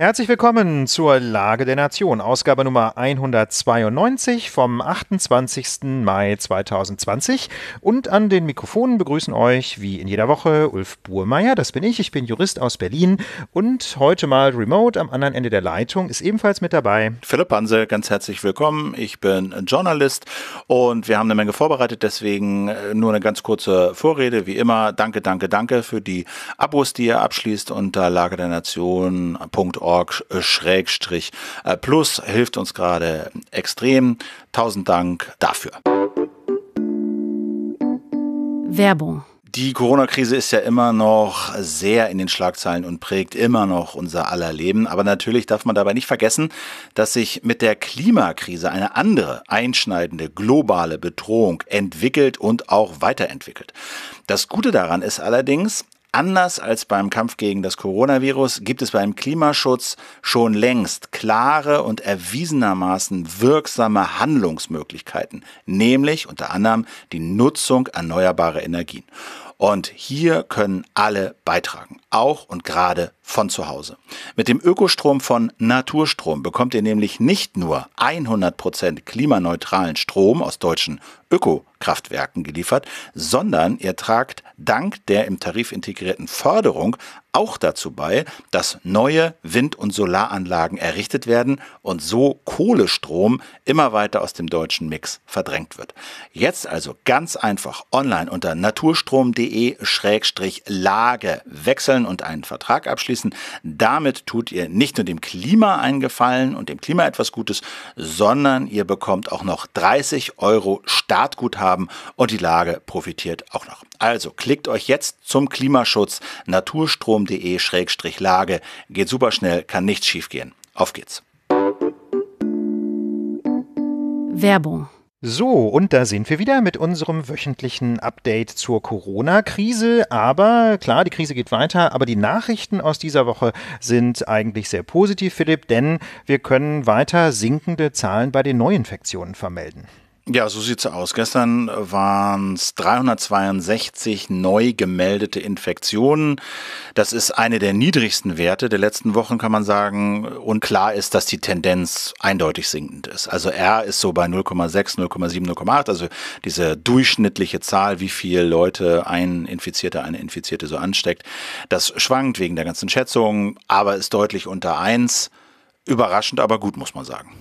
Herzlich willkommen zur Lage der Nation, Ausgabe Nummer 192 vom 28. Mai 2020. Und an den Mikrofonen begrüßen euch, wie in jeder Woche, Ulf Burmeier, das bin ich, ich bin Jurist aus Berlin und heute mal remote am anderen Ende der Leitung ist ebenfalls mit dabei. Philipp Hansel, ganz herzlich willkommen, ich bin Journalist und wir haben eine Menge vorbereitet, deswegen äh, nur eine ganz kurze Vorrede, wie immer, danke, danke, danke für die Abos, die ihr abschließt unter lagedernation.org äh, äh, plus hilft uns gerade extrem. Tausend Dank dafür. Werbung. Die Corona-Krise ist ja immer noch sehr in den Schlagzeilen und prägt immer noch unser aller Leben. Aber natürlich darf man dabei nicht vergessen, dass sich mit der Klimakrise eine andere einschneidende globale Bedrohung entwickelt und auch weiterentwickelt. Das Gute daran ist allerdings, Anders als beim Kampf gegen das Coronavirus gibt es beim Klimaschutz schon längst klare und erwiesenermaßen wirksame Handlungsmöglichkeiten, nämlich unter anderem die Nutzung erneuerbarer Energien. Und hier können alle beitragen auch und gerade von zu Hause. Mit dem Ökostrom von Naturstrom bekommt ihr nämlich nicht nur 100% Prozent klimaneutralen Strom aus deutschen Ökokraftwerken geliefert, sondern ihr tragt dank der im Tarif integrierten Förderung auch dazu bei, dass neue Wind- und Solaranlagen errichtet werden und so Kohlestrom immer weiter aus dem deutschen Mix verdrängt wird. Jetzt also ganz einfach online unter naturstrom.de-lage wechseln wollen und einen Vertrag abschließen. Damit tut ihr nicht nur dem Klima einen Gefallen und dem Klima etwas Gutes, sondern ihr bekommt auch noch 30 Euro Startguthaben und die Lage profitiert auch noch. Also klickt euch jetzt zum Klimaschutz naturstrom.de-lage. Geht super schnell, kann nichts schiefgehen. Auf geht's. Werbung so, und da sind wir wieder mit unserem wöchentlichen Update zur Corona-Krise. Aber klar, die Krise geht weiter, aber die Nachrichten aus dieser Woche sind eigentlich sehr positiv, Philipp, denn wir können weiter sinkende Zahlen bei den Neuinfektionen vermelden. Ja, so sieht's aus. Gestern waren es 362 neu gemeldete Infektionen. Das ist eine der niedrigsten Werte der letzten Wochen, kann man sagen. Und klar ist, dass die Tendenz eindeutig sinkend ist. Also R ist so bei 0,6, 0,7, 0,8. Also diese durchschnittliche Zahl, wie viel Leute ein Infizierter, eine Infizierte so ansteckt. Das schwankt wegen der ganzen Schätzungen, aber ist deutlich unter eins. Überraschend, aber gut, muss man sagen.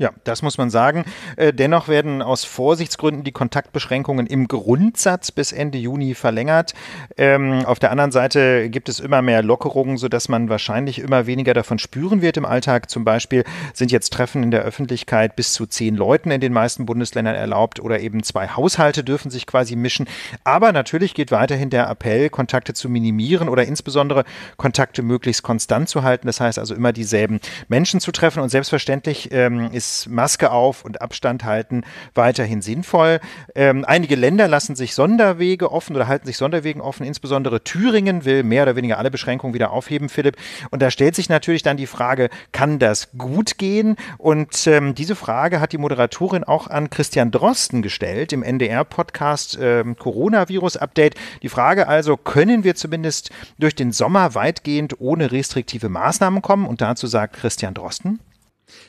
Ja, das muss man sagen. Äh, dennoch werden aus Vorsichtsgründen die Kontaktbeschränkungen im Grundsatz bis Ende Juni verlängert. Ähm, auf der anderen Seite gibt es immer mehr Lockerungen, sodass man wahrscheinlich immer weniger davon spüren wird im Alltag. Zum Beispiel sind jetzt Treffen in der Öffentlichkeit bis zu zehn Leuten in den meisten Bundesländern erlaubt oder eben zwei Haushalte dürfen sich quasi mischen. Aber natürlich geht weiterhin der Appell, Kontakte zu minimieren oder insbesondere Kontakte möglichst konstant zu halten. Das heißt also immer dieselben Menschen zu treffen. Und selbstverständlich ähm, ist ist Maske auf und Abstand halten weiterhin sinnvoll. Ähm, einige Länder lassen sich Sonderwege offen oder halten sich Sonderwegen offen. Insbesondere Thüringen will mehr oder weniger alle Beschränkungen wieder aufheben, Philipp. Und da stellt sich natürlich dann die Frage, kann das gut gehen? Und ähm, diese Frage hat die Moderatorin auch an Christian Drosten gestellt im NDR-Podcast ähm, Coronavirus-Update. Die Frage also, können wir zumindest durch den Sommer weitgehend ohne restriktive Maßnahmen kommen? Und dazu sagt Christian Drosten.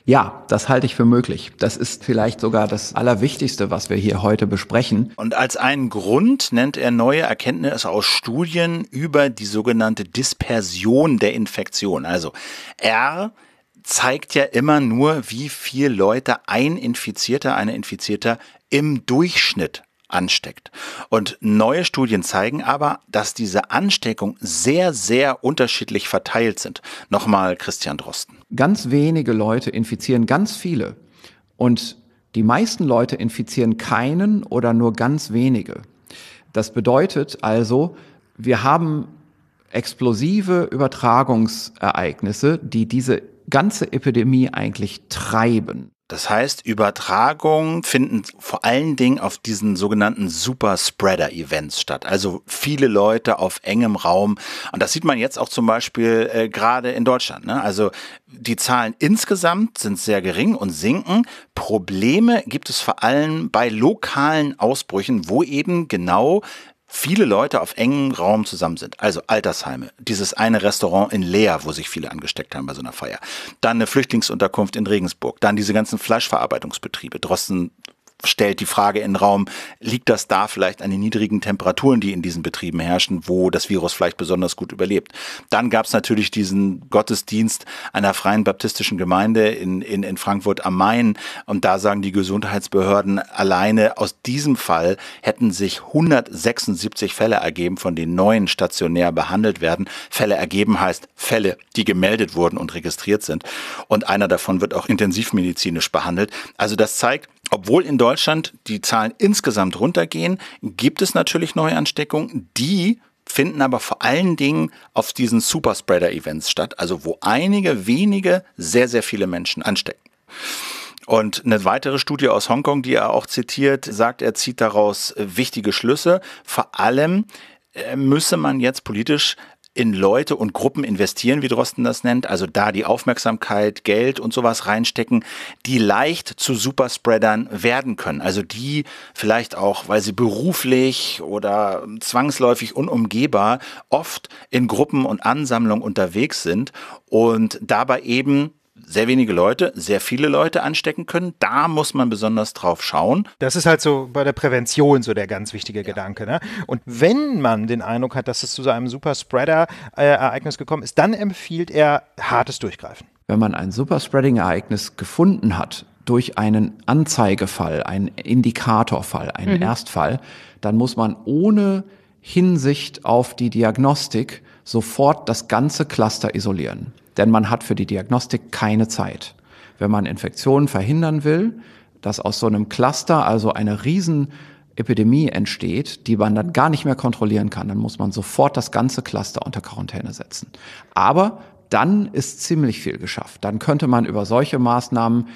Ja, das halte ich für möglich. Das ist vielleicht sogar das Allerwichtigste, was wir hier heute besprechen. Und als einen Grund nennt er neue Erkenntnisse aus Studien über die sogenannte Dispersion der Infektion. Also R zeigt ja immer nur, wie viel Leute ein Infizierter, eine Infizierter im Durchschnitt ansteckt. Und neue Studien zeigen aber, dass diese Ansteckung sehr, sehr unterschiedlich verteilt sind. Nochmal Christian Drosten. Ganz wenige Leute infizieren ganz viele. Und die meisten Leute infizieren keinen oder nur ganz wenige. Das bedeutet also, wir haben explosive Übertragungsereignisse, die diese ganze Epidemie eigentlich treiben. Das heißt, Übertragungen finden vor allen Dingen auf diesen sogenannten Super-Spreader-Events statt. Also viele Leute auf engem Raum. Und das sieht man jetzt auch zum Beispiel äh, gerade in Deutschland. Ne? Also die Zahlen insgesamt sind sehr gering und sinken. Probleme gibt es vor allem bei lokalen Ausbrüchen, wo eben genau viele Leute auf engem Raum zusammen sind. Also Altersheime, dieses eine Restaurant in Leer, wo sich viele angesteckt haben bei so einer Feier. Dann eine Flüchtlingsunterkunft in Regensburg. Dann diese ganzen Fleischverarbeitungsbetriebe, Drosten, stellt die Frage in den Raum, liegt das da vielleicht an den niedrigen Temperaturen, die in diesen Betrieben herrschen, wo das Virus vielleicht besonders gut überlebt. Dann gab es natürlich diesen Gottesdienst einer freien baptistischen Gemeinde in, in, in Frankfurt am Main. Und da sagen die Gesundheitsbehörden, alleine aus diesem Fall hätten sich 176 Fälle ergeben, von denen neun stationär behandelt werden. Fälle ergeben heißt Fälle, die gemeldet wurden und registriert sind. Und einer davon wird auch intensivmedizinisch behandelt. Also das zeigt, obwohl in Deutschland die Zahlen insgesamt runtergehen, gibt es natürlich neue Ansteckungen, die finden aber vor allen Dingen auf diesen Superspreader-Events statt, also wo einige wenige sehr, sehr viele Menschen anstecken. Und eine weitere Studie aus Hongkong, die er auch zitiert, sagt, er zieht daraus wichtige Schlüsse. Vor allem äh, müsse man jetzt politisch in Leute und Gruppen investieren, wie Drosten das nennt, also da die Aufmerksamkeit, Geld und sowas reinstecken, die leicht zu Superspreadern werden können. Also die vielleicht auch, weil sie beruflich oder zwangsläufig unumgehbar oft in Gruppen und Ansammlungen unterwegs sind und dabei eben sehr wenige Leute, sehr viele Leute anstecken können. Da muss man besonders drauf schauen. Das ist halt so bei der Prävention so der ganz wichtige ja. Gedanke. Ne? Und wenn man den Eindruck hat, dass es zu so einem superspreader ereignis gekommen ist, dann empfiehlt er hartes Durchgreifen. Wenn man ein superspreading ereignis gefunden hat, durch einen Anzeigefall, einen Indikatorfall, einen mhm. Erstfall, dann muss man ohne Hinsicht auf die Diagnostik sofort das ganze Cluster isolieren denn man hat für die Diagnostik keine Zeit. Wenn man Infektionen verhindern will, dass aus so einem Cluster also eine Riesenepidemie entsteht, die man dann gar nicht mehr kontrollieren kann, dann muss man sofort das ganze Cluster unter Quarantäne setzen. Aber dann ist ziemlich viel geschafft. Dann könnte man über solche Maßnahmen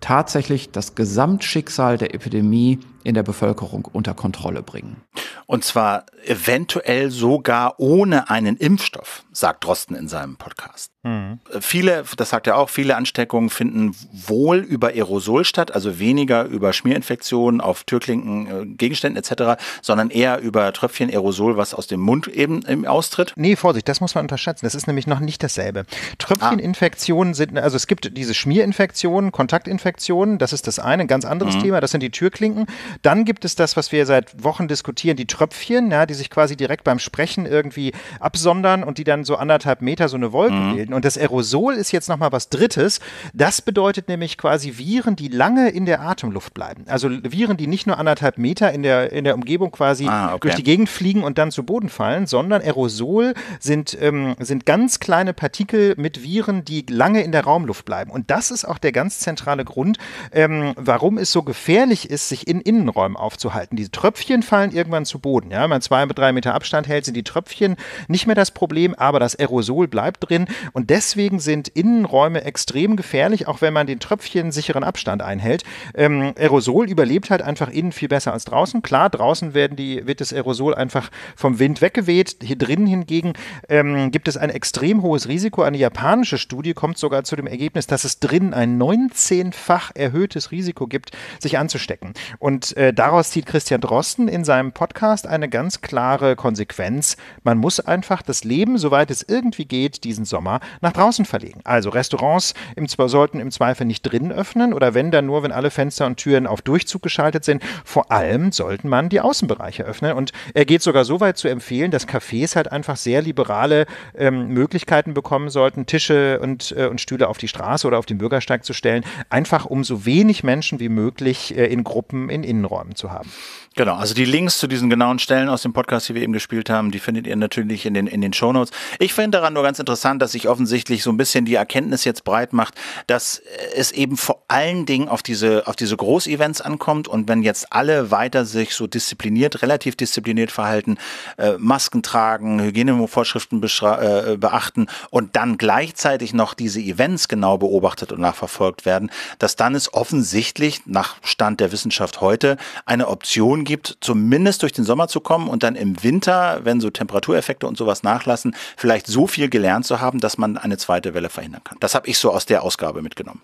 tatsächlich das Gesamtschicksal der Epidemie in der Bevölkerung unter Kontrolle bringen. Und zwar eventuell sogar ohne einen Impfstoff, sagt Drosten in seinem Podcast. Mhm. Äh, viele, das sagt er auch, viele Ansteckungen finden wohl über Aerosol statt, also weniger über Schmierinfektionen auf Türklinken, äh, Gegenständen etc., sondern eher über Tröpfchen Aerosol, was aus dem Mund eben ähm, austritt. Nee, Vorsicht, das muss man unterschätzen. Das ist nämlich noch nicht dasselbe. Tröpfcheninfektionen ah. sind, also es gibt diese Schmierinfektionen, Kontaktinfektionen, das ist das eine, ein ganz anderes mhm. Thema, das sind die Türklinken. Dann gibt es das, was wir seit Wochen diskutieren, die Tröpfchen, ja, die sich quasi direkt beim Sprechen irgendwie absondern und die dann so anderthalb Meter so eine Wolke mhm. bilden. Und das Aerosol ist jetzt nochmal was Drittes. Das bedeutet nämlich quasi Viren, die lange in der Atemluft bleiben. Also Viren, die nicht nur anderthalb Meter in der, in der Umgebung quasi ah, okay. durch die Gegend fliegen und dann zu Boden fallen, sondern Aerosol sind, ähm, sind ganz kleine Partikel mit Viren, die lange in der Raumluft bleiben. Und das ist auch der ganz zentrale Grund, ähm, warum es so gefährlich ist, sich in Innen Innenräumen aufzuhalten. Diese Tröpfchen fallen irgendwann zu Boden. Ja? Wenn man zwei bis drei Meter Abstand hält, sind die Tröpfchen nicht mehr das Problem, aber das Aerosol bleibt drin. Und deswegen sind Innenräume extrem gefährlich, auch wenn man den Tröpfchen sicheren Abstand einhält. Ähm, Aerosol überlebt halt einfach innen viel besser als draußen. Klar, draußen werden die, wird das Aerosol einfach vom Wind weggeweht. Hier drinnen hingegen ähm, gibt es ein extrem hohes Risiko. Eine japanische Studie kommt sogar zu dem Ergebnis, dass es drinnen ein 19-fach erhöhtes Risiko gibt, sich anzustecken. Und äh, daraus zieht Christian Drosten in seinem Podcast eine ganz klare Konsequenz. Man muss einfach das Leben, soweit es irgendwie geht, diesen Sommer nach draußen verlegen. Also Restaurants im, sollten im Zweifel nicht drinnen öffnen oder wenn dann nur, wenn alle Fenster und Türen auf Durchzug geschaltet sind. Vor allem sollten man die Außenbereiche öffnen. Und er geht sogar so weit zu empfehlen, dass Cafés halt einfach sehr liberale ähm, Möglichkeiten bekommen sollten, Tische und, äh, und Stühle auf die Straße oder auf den Bürgersteig zu stellen, einfach um so wenig Menschen wie möglich äh, in Gruppen in Innen Innenräumen zu haben. Genau, also die Links zu diesen genauen Stellen aus dem Podcast, die wir eben gespielt haben, die findet ihr natürlich in den, in den Shownotes. Ich finde daran nur ganz interessant, dass sich offensichtlich so ein bisschen die Erkenntnis jetzt breit macht, dass es eben vor allen Dingen auf diese, auf diese Großevents ankommt und wenn jetzt alle weiter sich so diszipliniert, relativ diszipliniert verhalten, äh, Masken tragen, Hygienevorschriften äh, beachten und dann gleichzeitig noch diese Events genau beobachtet und nachverfolgt werden, dass dann es offensichtlich nach Stand der Wissenschaft heute eine Option gibt, zumindest durch den Sommer zu kommen und dann im Winter, wenn so Temperatureffekte und sowas nachlassen, vielleicht so viel gelernt zu haben, dass man eine zweite Welle verhindern kann. Das habe ich so aus der Ausgabe mitgenommen.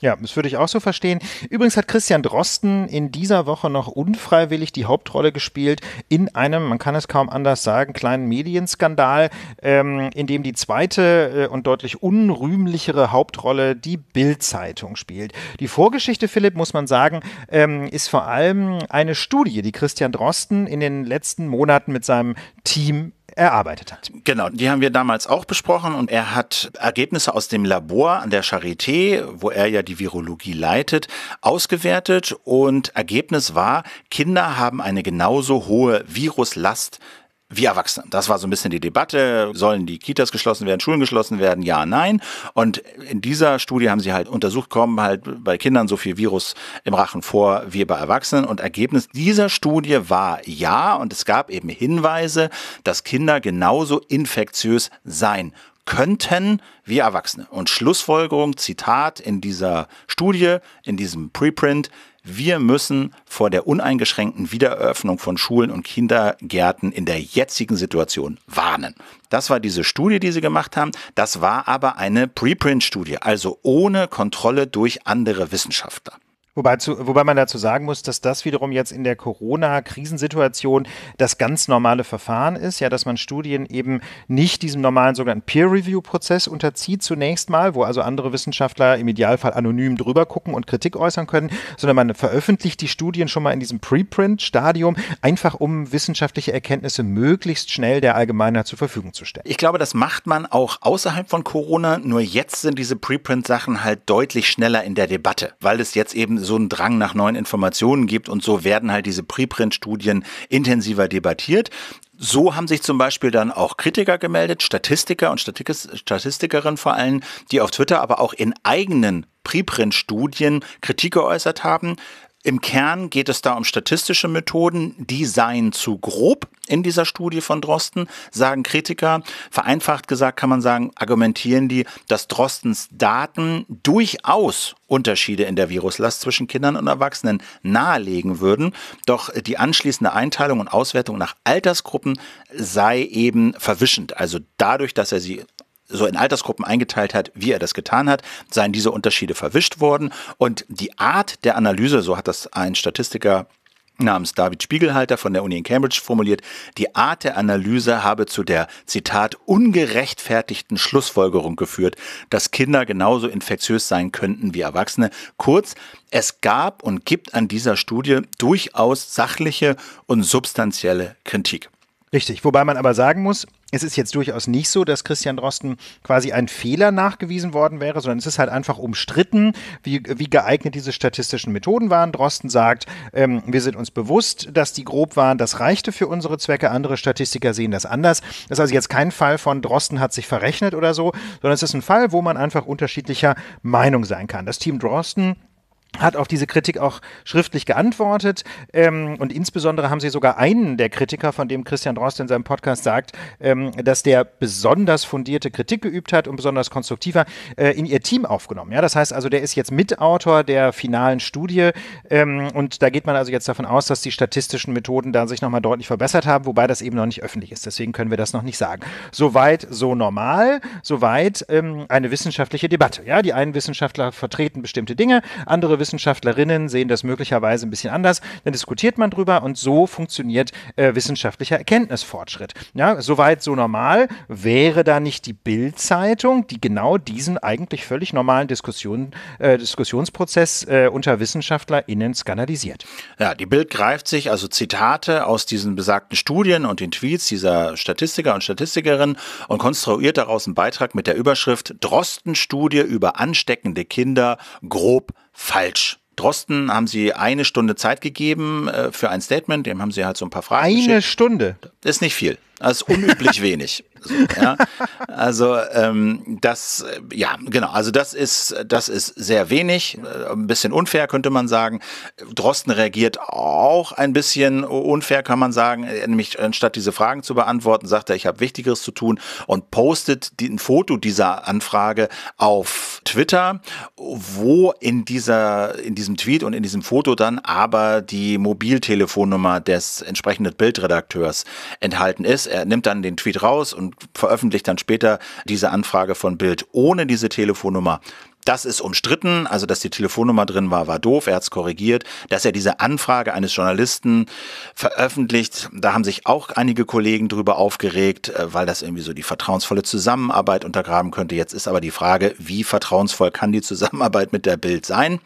Ja, das würde ich auch so verstehen. Übrigens hat Christian Drosten in dieser Woche noch unfreiwillig die Hauptrolle gespielt in einem, man kann es kaum anders sagen, kleinen Medienskandal, ähm, in dem die zweite äh, und deutlich unrühmlichere Hauptrolle die Bild-Zeitung spielt. Die Vorgeschichte, Philipp, muss man sagen, ähm, ist vor allem eine Studie, die Christian Drosten in den letzten Monaten mit seinem Team erarbeitet hat. Genau, die haben wir damals auch besprochen und er hat Ergebnisse aus dem Labor an der Charité, wo er ja die Virologie leitet, ausgewertet und Ergebnis war, Kinder haben eine genauso hohe Viruslast wie Erwachsene. Das war so ein bisschen die Debatte. Sollen die Kitas geschlossen werden, Schulen geschlossen werden? Ja, nein. Und in dieser Studie haben sie halt untersucht, kommen halt bei Kindern so viel Virus im Rachen vor wie bei Erwachsenen. Und Ergebnis dieser Studie war ja. Und es gab eben Hinweise, dass Kinder genauso infektiös sein könnten wie Erwachsene. Und Schlussfolgerung, Zitat in dieser Studie, in diesem Preprint, wir müssen vor der uneingeschränkten Wiedereröffnung von Schulen und Kindergärten in der jetzigen Situation warnen. Das war diese Studie, die sie gemacht haben. Das war aber eine Preprint-Studie, also ohne Kontrolle durch andere Wissenschaftler. Wobei, zu, wobei man dazu sagen muss, dass das wiederum jetzt in der Corona-Krisensituation das ganz normale Verfahren ist, ja, dass man Studien eben nicht diesem normalen sogenannten Peer-Review-Prozess unterzieht zunächst mal, wo also andere Wissenschaftler im Idealfall anonym drüber gucken und Kritik äußern können, sondern man veröffentlicht die Studien schon mal in diesem Preprint-Stadium, einfach um wissenschaftliche Erkenntnisse möglichst schnell der Allgemeinheit zur Verfügung zu stellen. Ich glaube, das macht man auch außerhalb von Corona, nur jetzt sind diese Preprint-Sachen halt deutlich schneller in der Debatte, weil es jetzt eben so einen Drang nach neuen Informationen gibt und so werden halt diese Preprint-Studien intensiver debattiert. So haben sich zum Beispiel dann auch Kritiker gemeldet, Statistiker und Statistik Statistikerinnen vor allem, die auf Twitter, aber auch in eigenen Preprint-Studien Kritik geäußert haben. Im Kern geht es da um statistische Methoden, die seien zu grob in dieser Studie von Drosten, sagen Kritiker. Vereinfacht gesagt kann man sagen, argumentieren die, dass Drostens Daten durchaus Unterschiede in der Viruslast zwischen Kindern und Erwachsenen nahelegen würden. Doch die anschließende Einteilung und Auswertung nach Altersgruppen sei eben verwischend. Also dadurch, dass er sie so in Altersgruppen eingeteilt hat, wie er das getan hat, seien diese Unterschiede verwischt worden. Und die Art der Analyse, so hat das ein Statistiker namens David Spiegelhalter von der Uni in Cambridge formuliert, die Art der Analyse habe zu der, Zitat, ungerechtfertigten Schlussfolgerung geführt, dass Kinder genauso infektiös sein könnten wie Erwachsene. Kurz, es gab und gibt an dieser Studie durchaus sachliche und substanzielle Kritik. Richtig, wobei man aber sagen muss, es ist jetzt durchaus nicht so, dass Christian Drosten quasi ein Fehler nachgewiesen worden wäre, sondern es ist halt einfach umstritten, wie, wie geeignet diese statistischen Methoden waren. Drosten sagt, ähm, wir sind uns bewusst, dass die grob waren, das reichte für unsere Zwecke, andere Statistiker sehen das anders. Das ist also jetzt kein Fall von Drosten hat sich verrechnet oder so, sondern es ist ein Fall, wo man einfach unterschiedlicher Meinung sein kann. Das Team Drosten hat auf diese Kritik auch schriftlich geantwortet ähm, und insbesondere haben sie sogar einen der Kritiker, von dem Christian Drost in seinem Podcast sagt, ähm, dass der besonders fundierte Kritik geübt hat und besonders konstruktiver äh, in ihr Team aufgenommen. Ja, das heißt also, der ist jetzt Mitautor der finalen Studie ähm, und da geht man also jetzt davon aus, dass die statistischen Methoden da sich nochmal deutlich verbessert haben, wobei das eben noch nicht öffentlich ist. Deswegen können wir das noch nicht sagen. Soweit so normal, soweit ähm, eine wissenschaftliche Debatte. Ja, die einen Wissenschaftler vertreten bestimmte Dinge, andere Wissenschaftlerinnen sehen das möglicherweise ein bisschen anders. Dann diskutiert man drüber und so funktioniert äh, wissenschaftlicher Erkenntnisfortschritt. Ja, soweit so normal wäre da nicht die Bild-Zeitung, die genau diesen eigentlich völlig normalen Diskussion, äh, Diskussionsprozess äh, unter WissenschaftlerInnen skandalisiert. Ja, die Bild greift sich also Zitate aus diesen besagten Studien und den Tweets dieser Statistiker und Statistikerinnen und konstruiert daraus einen Beitrag mit der Überschrift Drostenstudie über ansteckende Kinder grob falsch. Drosten haben sie eine Stunde Zeit gegeben äh, für ein Statement, dem haben sie halt so ein paar Fragen. Eine geschickt. Stunde. Das ist nicht viel. Das ist unüblich wenig. So, ja. Also ähm, das, äh, ja, genau. Also das ist, das ist sehr wenig, äh, ein bisschen unfair könnte man sagen. Drosten reagiert auch ein bisschen unfair, kann man sagen. Äh, nämlich anstatt diese Fragen zu beantworten, sagt er, ich habe Wichtigeres zu tun und postet die, ein Foto dieser Anfrage auf Twitter, wo in dieser, in diesem Tweet und in diesem Foto dann aber die Mobiltelefonnummer des entsprechenden Bildredakteurs enthalten ist er nimmt dann den Tweet raus und veröffentlicht dann später diese Anfrage von Bild ohne diese Telefonnummer. Das ist umstritten, also dass die Telefonnummer drin war, war doof, er hat es korrigiert. Dass er diese Anfrage eines Journalisten veröffentlicht, da haben sich auch einige Kollegen drüber aufgeregt, äh, weil das irgendwie so die vertrauensvolle Zusammenarbeit untergraben könnte. Jetzt ist aber die Frage, wie vertrauensvoll kann die Zusammenarbeit mit der Bild sein?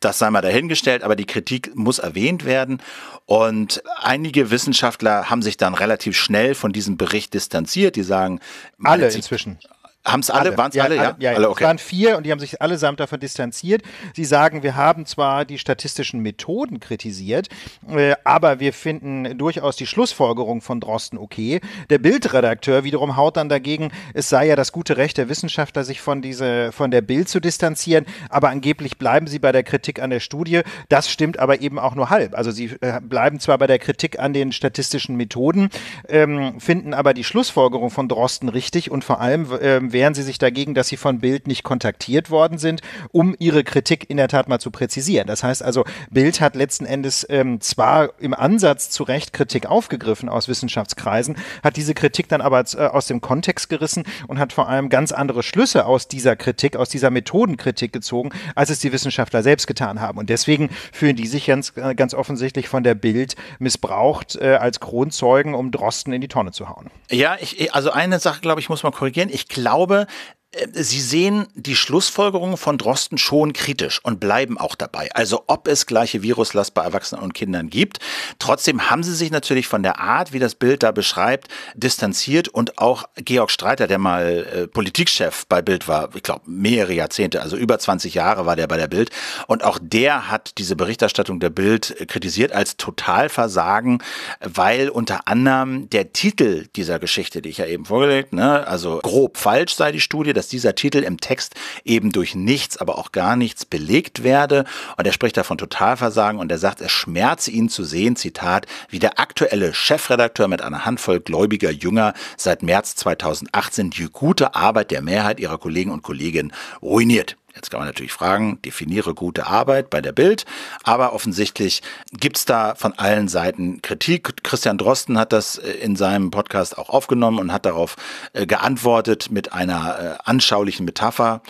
Das sei mal dahingestellt, aber die Kritik muss erwähnt werden. Und einige Wissenschaftler haben sich dann relativ schnell von diesem Bericht distanziert. Die sagen, alle inzwischen. Haben es alle? alle. Waren es ja, alle? Ja, ja, ja. Alle, okay. Es waren vier und die haben sich allesamt davon distanziert. Sie sagen, wir haben zwar die statistischen Methoden kritisiert, äh, aber wir finden durchaus die Schlussfolgerung von Drosten okay. Der Bildredakteur wiederum haut dann dagegen, es sei ja das gute Recht der Wissenschaftler, sich von, diese, von der Bild zu distanzieren, aber angeblich bleiben sie bei der Kritik an der Studie. Das stimmt aber eben auch nur halb. Also sie äh, bleiben zwar bei der Kritik an den statistischen Methoden, ähm, finden aber die Schlussfolgerung von Drosten richtig und vor allem äh, wehren sie sich dagegen, dass sie von Bild nicht kontaktiert worden sind, um ihre Kritik in der Tat mal zu präzisieren. Das heißt also, Bild hat letzten Endes ähm, zwar im Ansatz zu Recht Kritik aufgegriffen aus Wissenschaftskreisen, hat diese Kritik dann aber äh, aus dem Kontext gerissen und hat vor allem ganz andere Schlüsse aus dieser Kritik, aus dieser Methodenkritik gezogen, als es die Wissenschaftler selbst getan haben. Und deswegen fühlen die sich ganz, äh, ganz offensichtlich von der Bild missbraucht äh, als Kronzeugen, um Drosten in die Tonne zu hauen. Ja, ich, also eine Sache, glaube ich, muss man korrigieren. Ich glaube, glaube, Äh, Sie sehen die Schlussfolgerungen von Drosten schon kritisch und bleiben auch dabei. Also ob es gleiche Viruslast bei Erwachsenen und Kindern gibt. Trotzdem haben Sie sich natürlich von der Art, wie das Bild da beschreibt, distanziert und auch Georg Streiter, der mal äh, Politikchef bei Bild war, ich glaube mehrere Jahrzehnte, also über 20 Jahre war der bei der Bild und auch der hat diese Berichterstattung der Bild äh, kritisiert als Totalversagen, weil unter anderem der Titel dieser Geschichte, die ich ja eben vorgelegt, ne, also grob falsch sei die Studie, dass dieser Titel im Text eben durch nichts, aber auch gar nichts belegt werde. Und er spricht davon Totalversagen und er sagt, es schmerze ihn zu sehen, Zitat, wie der aktuelle Chefredakteur mit einer Handvoll gläubiger Jünger seit März 2018 die gute Arbeit der Mehrheit ihrer Kollegen und Kolleginnen ruiniert. Jetzt kann man natürlich fragen, definiere gute Arbeit bei der Bild, aber offensichtlich gibt es da von allen Seiten Kritik. Christian Drosten hat das äh, in seinem Podcast auch aufgenommen und hat darauf äh, geantwortet mit einer äh, anschaulichen Metapher,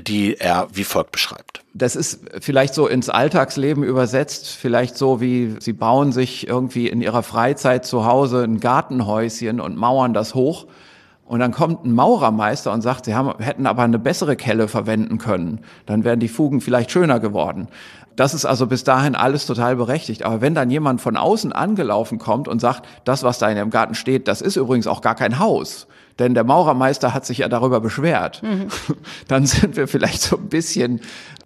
die er wie folgt beschreibt. Das ist vielleicht so ins Alltagsleben übersetzt, vielleicht so wie Sie bauen sich irgendwie in Ihrer Freizeit zu Hause ein Gartenhäuschen und mauern das hoch und dann kommt ein Maurermeister und sagt, sie haben, hätten aber eine bessere Kelle verwenden können. Dann wären die Fugen vielleicht schöner geworden. Das ist also bis dahin alles total berechtigt. Aber wenn dann jemand von außen angelaufen kommt und sagt, das, was da in dem Garten steht, das ist übrigens auch gar kein Haus, denn der Maurermeister hat sich ja darüber beschwert, mhm. dann sind wir vielleicht so ein bisschen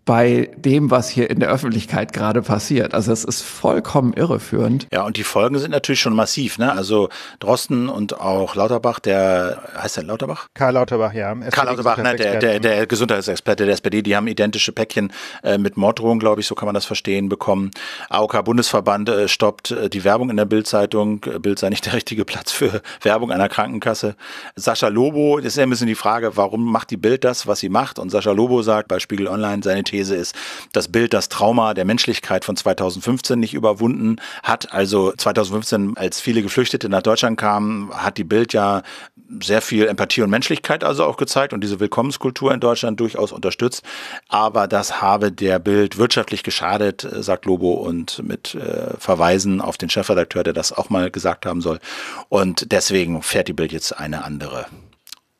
bei dem, was hier in der Öffentlichkeit gerade passiert. Also es ist vollkommen irreführend. Ja, und die Folgen sind natürlich schon massiv. Ne? Also Drosten und auch Lauterbach, der heißt der Lauterbach? Karl Lauterbach, ja. SPD Karl Lauterbach, ne, der, der, der Gesundheitsexperte der SPD, die haben identische Päckchen äh, mit Morddrohungen, glaube ich, so kann man das verstehen, bekommen. AOK Bundesverband äh, stoppt äh, die Werbung in der Bildzeitung. Äh, Bild sei nicht der richtige Platz für Werbung einer Krankenkasse. Sascha Lobo, das ist ja ein bisschen die Frage, warum macht die Bild das, was sie macht? Und Sascha Lobo sagt bei Spiegel Online, seine These ist, das Bild das Trauma der Menschlichkeit von 2015 nicht überwunden hat. Also 2015, als viele Geflüchtete nach Deutschland kamen, hat die Bild ja sehr viel Empathie und Menschlichkeit also auch gezeigt und diese Willkommenskultur in Deutschland durchaus unterstützt. Aber das habe der Bild wirtschaftlich geschadet, äh, sagt Lobo und mit äh, Verweisen auf den Chefredakteur, der das auch mal gesagt haben soll. Und deswegen fährt die Bild jetzt eine andere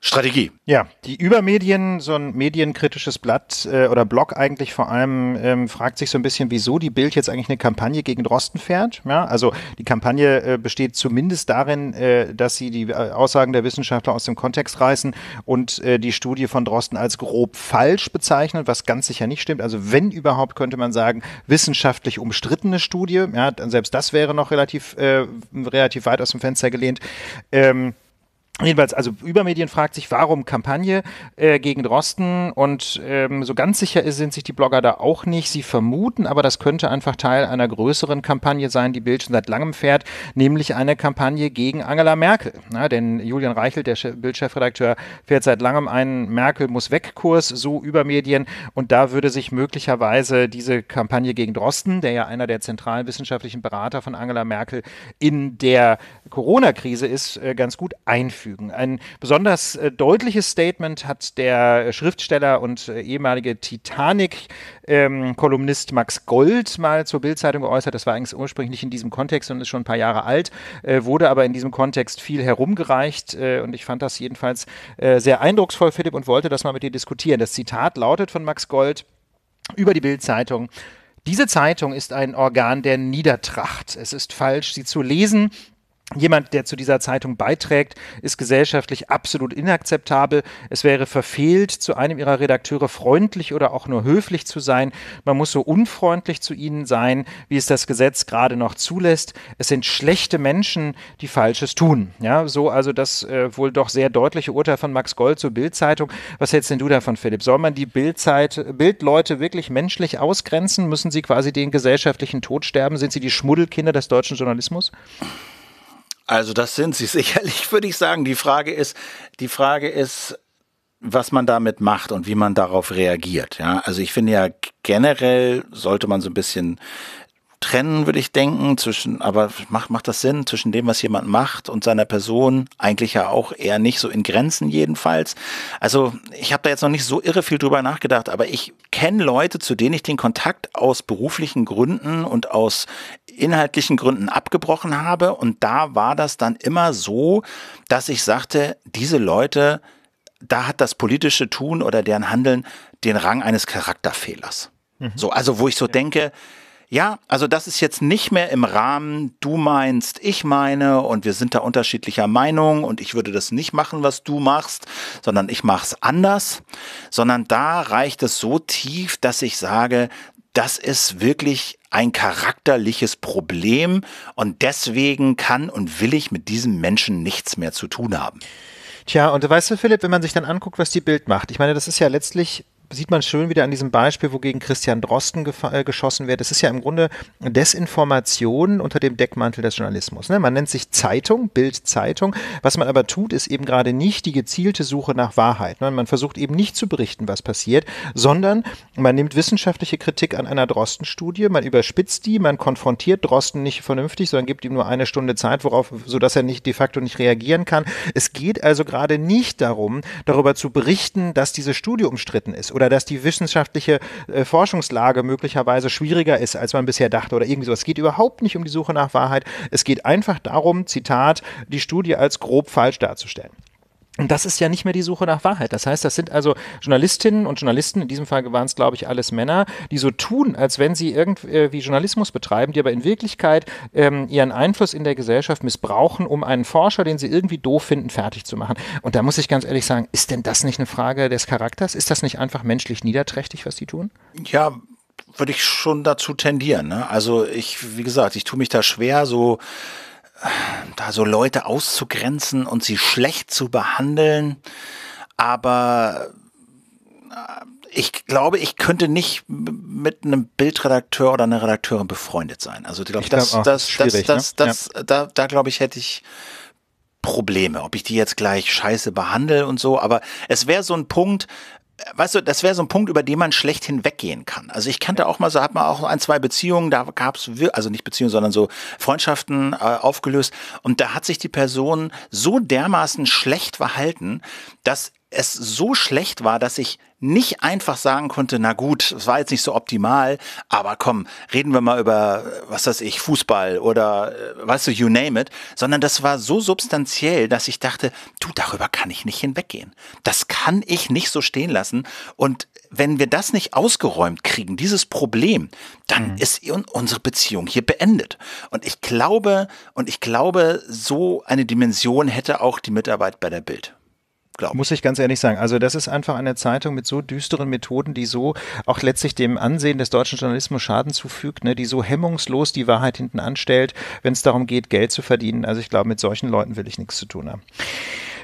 Strategie. Ja, die Übermedien, so ein medienkritisches Blatt äh, oder Blog eigentlich vor allem, ähm, fragt sich so ein bisschen, wieso die Bild jetzt eigentlich eine Kampagne gegen Drosten fährt. Ja, also die Kampagne äh, besteht zumindest darin, äh, dass sie die äh, Aussagen der Wissenschaftler aus dem Kontext reißen und äh, die Studie von Drosten als grob falsch bezeichnen, was ganz sicher nicht stimmt. Also wenn überhaupt könnte man sagen, wissenschaftlich umstrittene Studie. Ja, selbst das wäre noch relativ, äh, relativ weit aus dem Fenster gelehnt. Ähm, Jedenfalls, also Übermedien fragt sich, warum Kampagne äh, gegen Drosten und ähm, so ganz sicher sind sich die Blogger da auch nicht. Sie vermuten, aber das könnte einfach Teil einer größeren Kampagne sein, die Bild schon seit langem fährt, nämlich eine Kampagne gegen Angela Merkel. Na, denn Julian Reichelt, der Bildchefredakteur, fährt seit langem einen Merkel muss weg Kurs, so Übermedien und da würde sich möglicherweise diese Kampagne gegen Drosten, der ja einer der zentralen wissenschaftlichen Berater von Angela Merkel in der Corona-Krise ist, äh, ganz gut einführen hinzufügen. Ein besonders äh, deutliches Statement hat der äh, Schriftsteller und äh, ehemalige Titanic-Kolumnist ähm, Max Gold mal zur Bildzeitung geäußert. Das war eigentlich ursprünglich nicht in diesem Kontext und ist schon ein paar Jahre alt, äh, wurde aber in diesem Kontext viel herumgereicht äh, und ich fand das jedenfalls äh, sehr eindrucksvoll, Philipp, und wollte das mal mit dir diskutieren. Das Zitat lautet von Max Gold über die Bildzeitung. Diese Zeitung ist ein Organ der Niedertracht. Es ist falsch, sie zu lesen. Jemand, der zu dieser Zeitung beiträgt, ist gesellschaftlich absolut inakzeptabel. Es wäre verfehlt, zu einem ihrer Redakteure freundlich oder auch nur höflich zu sein. Man muss so unfreundlich zu ihnen sein, wie es das Gesetz gerade noch zulässt. Es sind schlechte Menschen, die Falsches tun. Ja, so also das äh, wohl doch sehr deutliche Urteil von Max Gold zur Bildzeitung. Was hältst denn du davon, Philipp? Soll man die Bildzeit, äh, Bildleute wirklich menschlich ausgrenzen? Müssen sie quasi den gesellschaftlichen Tod sterben? Sind sie die Schmuddelkinder des deutschen Journalismus? Also das sind sie sicherlich, würde ich sagen. Die Frage ist, die Frage ist, was man damit macht und wie man darauf reagiert. Ja, also ich finde ja generell sollte man so ein bisschen trennen, würde ich denken, zwischen, aber macht, macht das Sinn, zwischen dem, was jemand macht und seiner Person? Eigentlich ja auch eher nicht so in Grenzen jedenfalls. Also ich habe da jetzt noch nicht so irre viel drüber nachgedacht, aber ich kenne Leute, zu denen ich den Kontakt aus beruflichen Gründen und aus inhaltlichen Gründen abgebrochen habe. Und da war das dann immer so, dass ich sagte, diese Leute, da hat das politische Tun oder deren Handeln den Rang eines Charakterfehlers. Mhm. So, also wo ich so ja. denke, ja, also das ist jetzt nicht mehr im Rahmen, du meinst, ich meine und wir sind da unterschiedlicher Meinung und ich würde das nicht machen, was du machst, sondern ich mach's anders, sondern da reicht es so tief, dass ich sage, das ist wirklich ein charakterliches Problem und deswegen kann und will ich mit diesem Menschen nichts mehr zu tun haben. Tja, und weißt du, Philipp, wenn man sich dann anguckt, was die Bild macht, ich meine, das ist ja letztlich sieht man schön wieder an diesem Beispiel, wogegen Christian Drosten äh, geschossen wird. Es ist ja im Grunde Desinformation unter dem Deckmantel des Journalismus. Ne? Man nennt sich Zeitung, Bild-Zeitung. Was man aber tut, ist eben gerade nicht die gezielte Suche nach Wahrheit. Ne? Man versucht eben nicht zu berichten, was passiert, sondern man nimmt wissenschaftliche Kritik an einer Drosten-Studie, man überspitzt die, man konfrontiert Drosten nicht vernünftig, sondern gibt ihm nur eine Stunde Zeit, worauf, sodass er nicht de facto nicht reagieren kann. Es geht also gerade nicht darum, darüber zu berichten, dass diese Studie umstritten ist oder dass die wissenschaftliche äh, Forschungslage möglicherweise schwieriger ist, als man bisher dachte oder irgendwie so. Es geht überhaupt nicht um die Suche nach Wahrheit. Es geht einfach darum, Zitat, die Studie als grob falsch darzustellen. Und das ist ja nicht mehr die Suche nach Wahrheit. Das heißt, das sind also Journalistinnen und Journalisten, in diesem Fall waren es, glaube ich, alles Männer, die so tun, als wenn sie irgendwie äh, Journalismus betreiben, die aber in Wirklichkeit ähm, ihren Einfluss in der Gesellschaft missbrauchen, um einen Forscher, den sie irgendwie doof finden, fertig zu machen. Und da muss ich ganz ehrlich sagen, ist denn das nicht eine Frage des Charakters? Ist das nicht einfach menschlich niederträchtig, was sie tun? Ja, würde ich schon dazu tendieren. Ne? Also ich, wie gesagt, ich tue mich da schwer, so da so Leute auszugrenzen und sie schlecht zu behandeln. Aber äh, ich glaube, ich könnte nicht mit einem Bildredakteur oder einer Redakteurin befreundet sein. Also glaub, ich glaube, das, das, ne? das, das, das, ja. da, da glaube ich, hätte ich Probleme, ob ich die jetzt gleich scheiße behandle und so, aber es wäre so ein Punkt, weißt du, das wäre so ein Punkt, über den man schlecht hinweggehen kann. Also ich kannte auch mal so, hat man auch ein, zwei Beziehungen, da gab es, also nicht Beziehungen, sondern so Freundschaften äh, aufgelöst. Und da hat sich die Person so dermaßen schlecht verhalten, dass es so schlecht war, dass ich nicht einfach sagen konnte, na gut, es war jetzt nicht so optimal, aber komm, reden wir mal über, was weiß ich, Fußball oder, äh, weißt du, you name it, sondern das war so substanziell, dass ich dachte, du, darüber kann ich nicht hinweggehen. Das kann ich nicht so stehen lassen und wenn wir das nicht ausgeräumt kriegen, dieses Problem, dann mhm. ist unsere Beziehung hier beendet. Und ich glaube, und ich glaube, so eine Dimension hätte auch die Mitarbeit bei der Bild glaube Muss ich ganz ehrlich sagen. Also das ist einfach eine Zeitung mit so düsteren Methoden, die so auch letztlich dem Ansehen des deutschen Journalismus Schaden zufügt, ne, die so hemmungslos die Wahrheit hinten anstellt, wenn es darum geht, Geld zu verdienen. Also ich glaube, mit solchen Leuten will ich nichts zu tun haben.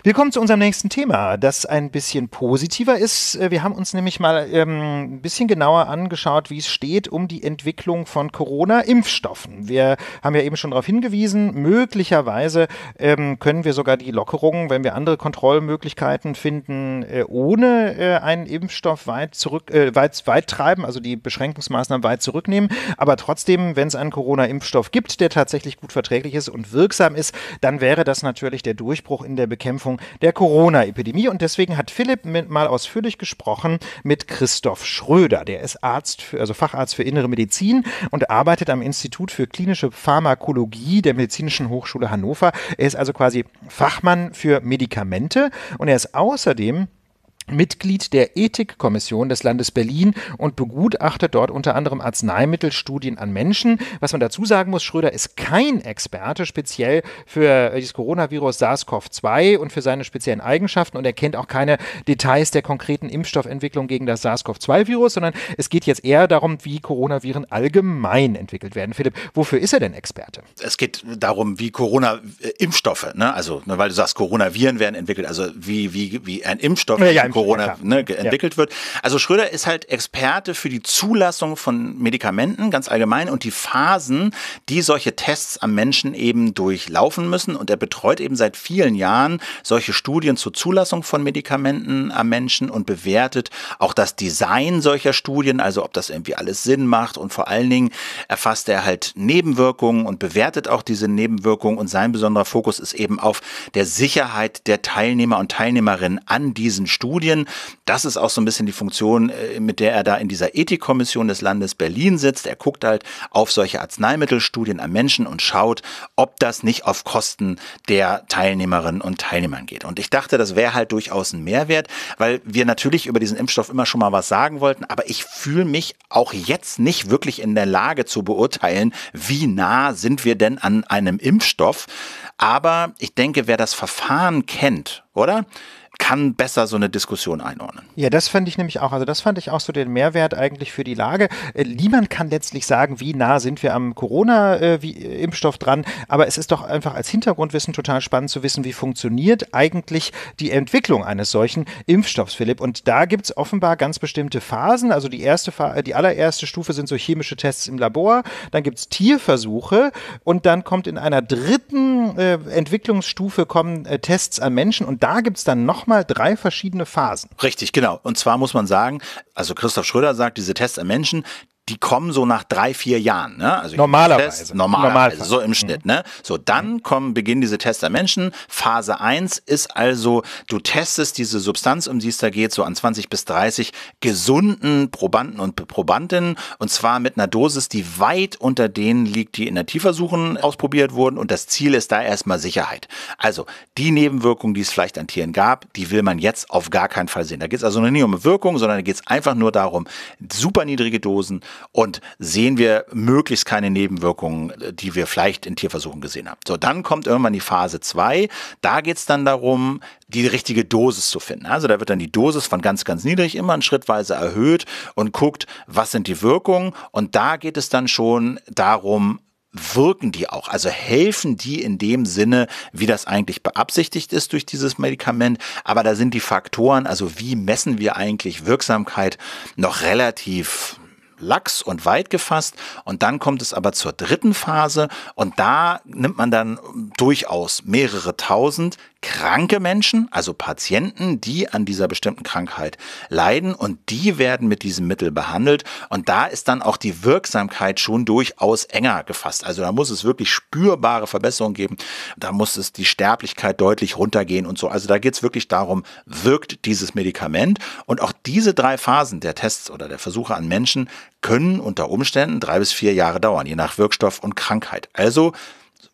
Wir kommen zu unserem nächsten Thema, das ein bisschen positiver ist. Äh, wir haben uns nämlich mal ähm, ein bisschen genauer angeschaut, wie es steht um die Entwicklung von Corona-Impfstoffen. Wir haben ja eben schon darauf hingewiesen, möglicherweise ähm, können wir sogar die Lockerungen, wenn wir andere Kontrollmöglichkeiten finden, äh, ohne äh, einen Impfstoff weit zurück, äh, weit, weit treiben, also die Beschränkungsmaßnahmen weit zurücknehmen. Aber trotzdem, wenn es einen Corona-Impfstoff gibt, der tatsächlich gut verträglich ist und wirksam ist, dann wäre das natürlich der Durchbruch in der Bekämpfung Bekämpfung der Corona-Epidemie. Und deswegen hat Philipp mal ausführlich gesprochen mit Christoph Schröder. Der ist Arzt, für, also Facharzt für Innere Medizin und arbeitet am Institut für klinische Pharmakologie der Medizinischen Hochschule Hannover. Er ist also quasi Fachmann für Medikamente und er ist außerdem Mitglied der Ethikkommission des Landes Berlin und begutachtet dort unter anderem Arzneimittelstudien an Menschen. Was man dazu sagen muss, Schröder ist kein Experte speziell für äh, das Coronavirus SARS-CoV-2 und für seine speziellen Eigenschaften und er kennt auch keine Details der konkreten Impfstoffentwicklung gegen das SARS-CoV-2-Virus, sondern es geht jetzt eher darum, wie Coronaviren allgemein entwickelt werden. Philipp, wofür ist er denn Experte? Es geht darum, wie Corona-Impfstoffe, äh, ne? also ne, weil du sagst, Coronaviren werden entwickelt, also wie, wie, wie ein Impfstoff. Ja, ja, Corona ne, entwickelt ja. wird. Also Schröder ist halt Experte für die Zulassung von Medikamenten ganz allgemein und die Phasen, die solche Tests am Menschen eben durchlaufen müssen. Und er betreut eben seit vielen Jahren solche Studien zur Zulassung von Medikamenten am Menschen und bewertet auch das Design solcher Studien, also ob das irgendwie alles Sinn macht. Und vor allen Dingen erfasst er halt Nebenwirkungen und bewertet auch diese Nebenwirkungen. Und sein besonderer Fokus ist eben auf der Sicherheit der Teilnehmer und Teilnehmerinnen an diesen Studien. Studien. Das ist auch so ein bisschen die Funktion, äh, mit der er da in dieser Ethikkommission des Landes Berlin sitzt. Er guckt halt auf solche Arzneimittelstudien am Menschen und schaut, ob das nicht auf Kosten der Teilnehmerinnen und Teilnehmern geht. Und ich dachte, das wäre halt durchaus ein Mehrwert, weil wir natürlich über diesen Impfstoff immer schon mal was sagen wollten, aber ich fühle mich auch jetzt nicht wirklich in der Lage zu beurteilen, wie nah sind wir denn an einem Impfstoff. Aber ich denke, wer das Verfahren kennt, oder? kann besser so eine Diskussion einordnen. Ja, das fand ich nämlich auch. Also das fand ich auch so den Mehrwert eigentlich für die Lage. Äh, niemand kann letztlich sagen, wie nah sind wir am Corona-Impfstoff dran. Aber es ist doch einfach als Hintergrundwissen total spannend zu wissen, wie funktioniert eigentlich die Entwicklung eines solchen Impfstoffs, Philipp. Und da gibt es offenbar ganz bestimmte Phasen. Also die erste, äh, die allererste Stufe sind so chemische Tests im Labor. Dann gibt es Tierversuche und dann kommt in einer dritten äh, Entwicklungsstufe kommen Tests an Menschen. Und da gibt es dann noch nochmal drei verschiedene Phasen. Richtig, genau. Und zwar muss man sagen, also Christoph Schröder sagt, diese Tests am Menschen, die kommen so nach drei, vier Jahren. Ne? Also normalerweise. Test, normalerweise, normalerweise, so im Schnitt. Mhm. Ne? So, dann mhm. kommen, beginnen diese Tests an Menschen. Phase 1 ist also, du testest diese Substanz, um die es da geht, so an 20 bis 30 gesunden Probanden und Probandinnen und zwar mit einer Dosis, die weit unter denen liegt, die in der Tierversuchen ausprobiert wurden und das Ziel ist da erstmal Sicherheit. Also, die Nebenwirkungen, die es vielleicht an Tieren gab, die will man jetzt auf gar keinen Fall sehen. Da geht es also nicht um Wirkung, sondern da geht es einfach nur darum, super niedrige Dosen, und sehen wir möglichst keine Nebenwirkungen, die wir vielleicht in Tierversuchen gesehen haben. So, dann kommt irgendwann die Phase 2. Da geht es dann darum, die richtige Dosis zu finden. Also da wird dann die Dosis von ganz, ganz niedrig immer schrittweise erhöht und guckt, was sind die Wirkungen. Und da geht es dann schon darum, wirken die auch? Also helfen die in dem Sinne, wie das eigentlich beabsichtigt ist durch dieses Medikament? Aber da sind die Faktoren, also wie messen wir eigentlich Wirksamkeit, noch relativ lax und weit gefasst. Und dann kommt es aber zur dritten Phase und da nimmt man dann durchaus mehrere tausend, kranke Menschen, also Patienten, die an dieser bestimmten Krankheit leiden und die werden mit diesem Mittel behandelt. Und da ist dann auch die Wirksamkeit schon durchaus enger gefasst. Also da muss es wirklich spürbare Verbesserungen geben. Da muss es die Sterblichkeit deutlich runtergehen und so. Also da geht es wirklich darum, wirkt dieses Medikament. Und auch diese drei Phasen der Tests oder der Versuche an Menschen können unter Umständen drei bis vier Jahre dauern, je nach Wirkstoff und Krankheit. Also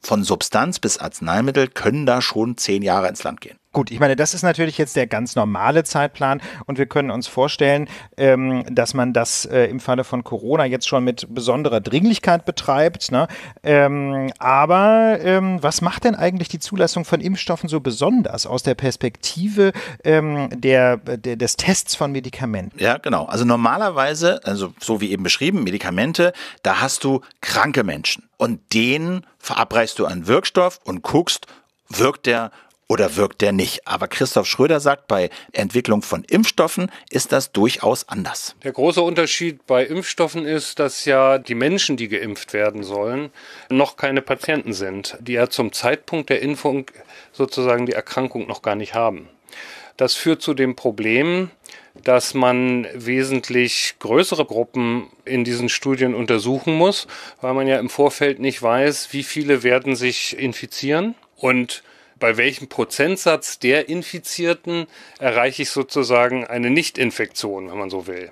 von Substanz bis Arzneimittel können da schon zehn Jahre ins Land gehen. Gut, ich meine, das ist natürlich jetzt der ganz normale Zeitplan und wir können uns vorstellen, ähm, dass man das äh, im Falle von Corona jetzt schon mit besonderer Dringlichkeit betreibt. Ne? Ähm, aber ähm, was macht denn eigentlich die Zulassung von Impfstoffen so besonders aus der Perspektive ähm, der, der, des Tests von Medikamenten? Ja, genau. Also normalerweise, also so wie eben beschrieben, Medikamente, da hast du kranke Menschen und denen verabreichst du einen Wirkstoff und guckst, wirkt der oder wirkt der nicht? Aber Christoph Schröder sagt, bei Entwicklung von Impfstoffen ist das durchaus anders. Der große Unterschied bei Impfstoffen ist, dass ja die Menschen, die geimpft werden sollen, noch keine Patienten sind, die ja zum Zeitpunkt der Impfung sozusagen die Erkrankung noch gar nicht haben. Das führt zu dem Problem, dass man wesentlich größere Gruppen in diesen Studien untersuchen muss, weil man ja im Vorfeld nicht weiß, wie viele werden sich infizieren und bei welchem Prozentsatz der Infizierten erreiche ich sozusagen eine Nichtinfektion, wenn man so will.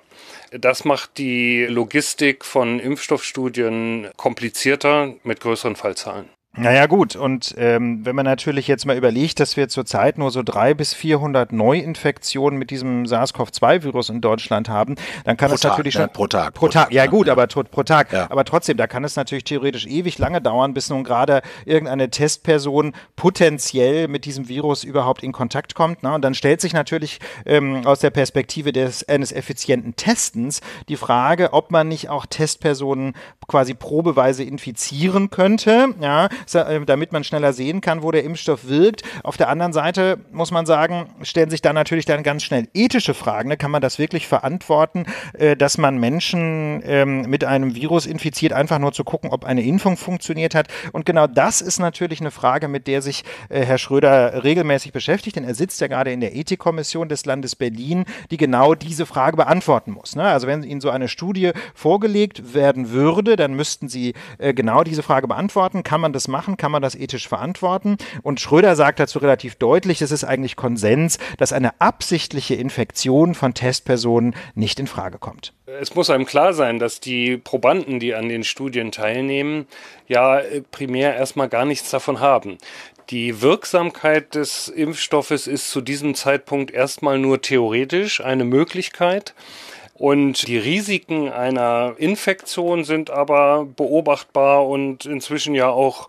Das macht die Logistik von Impfstoffstudien komplizierter mit größeren Fallzahlen. Naja gut, und ähm, wenn man natürlich jetzt mal überlegt, dass wir zurzeit nur so drei bis 400 Neuinfektionen mit diesem SARS-CoV-2-Virus in Deutschland haben, dann kann pro es Tag, natürlich ne? schon... Ne? Pro Tag. Pro, Tag, Tag, ja gut, ja. aber tot, pro Tag. Ja. Aber trotzdem, da kann es natürlich theoretisch ewig lange dauern, bis nun gerade irgendeine Testperson potenziell mit diesem Virus überhaupt in Kontakt kommt. Ne? Und dann stellt sich natürlich ähm, aus der Perspektive des, eines effizienten Testens die Frage, ob man nicht auch Testpersonen quasi probeweise infizieren könnte, ja, äh, damit man schneller sehen kann, wo der Impfstoff wirkt. Auf der anderen Seite muss man sagen, stellen sich dann natürlich dann ganz schnell ethische Fragen. Ne? Kann man das wirklich verantworten, äh, dass man Menschen ähm, mit einem Virus infiziert, einfach nur zu gucken, ob eine Impfung funktioniert hat? Und genau das ist natürlich eine Frage, mit der sich äh, Herr Schröder regelmäßig beschäftigt, denn er sitzt ja gerade in der Ethikkommission des Landes Berlin, die genau diese Frage beantworten muss. Ne? Also wenn Ihnen so eine Studie vorgelegt werden würde, dann müssten Sie genau diese Frage beantworten. Kann man das machen? Kann man das ethisch verantworten? Und Schröder sagt dazu relativ deutlich, es ist eigentlich Konsens, dass eine absichtliche Infektion von Testpersonen nicht in Frage kommt. Es muss einem klar sein, dass die Probanden, die an den Studien teilnehmen, ja primär erstmal gar nichts davon haben. Die Wirksamkeit des Impfstoffes ist zu diesem Zeitpunkt erstmal nur theoretisch eine Möglichkeit. Und die Risiken einer Infektion sind aber beobachtbar und inzwischen ja auch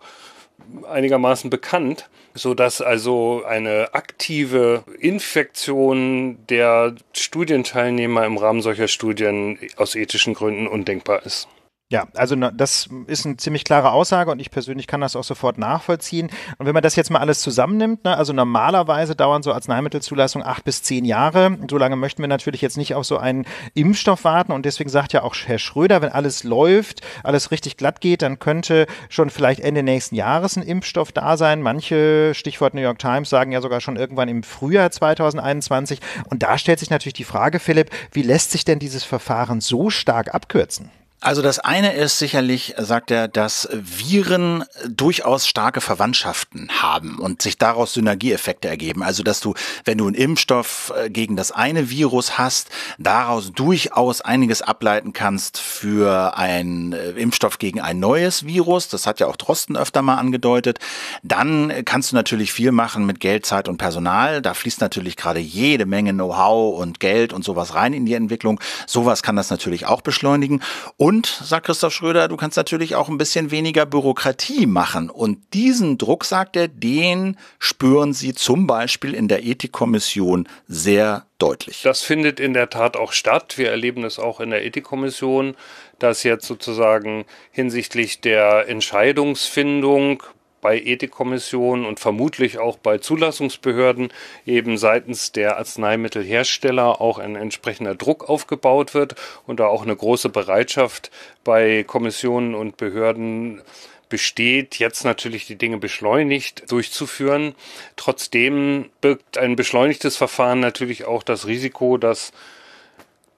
einigermaßen bekannt, so dass also eine aktive Infektion der Studienteilnehmer im Rahmen solcher Studien aus ethischen Gründen undenkbar ist. Ja, also das ist eine ziemlich klare Aussage und ich persönlich kann das auch sofort nachvollziehen. Und wenn man das jetzt mal alles zusammennimmt, ne, also normalerweise dauern so Arzneimittelzulassungen acht bis zehn Jahre. So lange möchten wir natürlich jetzt nicht auf so einen Impfstoff warten und deswegen sagt ja auch Herr Schröder, wenn alles läuft, alles richtig glatt geht, dann könnte schon vielleicht Ende nächsten Jahres ein Impfstoff da sein. Manche, Stichwort New York Times, sagen ja sogar schon irgendwann im Frühjahr 2021. Und da stellt sich natürlich die Frage, Philipp, wie lässt sich denn dieses Verfahren so stark abkürzen? Also das eine ist sicherlich, sagt er, dass Viren durchaus starke Verwandtschaften haben und sich daraus Synergieeffekte ergeben. Also dass du, wenn du einen Impfstoff äh, gegen das eine Virus hast, daraus durchaus einiges ableiten kannst für einen äh, Impfstoff gegen ein neues Virus. Das hat ja auch Drosten öfter mal angedeutet. Dann kannst du natürlich viel machen mit Geld, Zeit und Personal. Da fließt natürlich gerade jede Menge Know-how und Geld und sowas rein in die Entwicklung. Sowas kann das natürlich auch beschleunigen. Und und, sagt Christoph Schröder, du kannst natürlich auch ein bisschen weniger Bürokratie machen. Und diesen Druck, sagt er, den spüren sie zum Beispiel in der Ethikkommission sehr deutlich. Das findet in der Tat auch statt. Wir erleben es auch in der Ethikkommission, dass jetzt sozusagen hinsichtlich der Entscheidungsfindung bei Ethikkommissionen und vermutlich auch bei Zulassungsbehörden eben seitens der Arzneimittelhersteller auch ein entsprechender Druck aufgebaut wird und da auch eine große Bereitschaft bei Kommissionen und Behörden besteht, jetzt natürlich die Dinge beschleunigt durchzuführen. Trotzdem birgt ein beschleunigtes Verfahren natürlich auch das Risiko, dass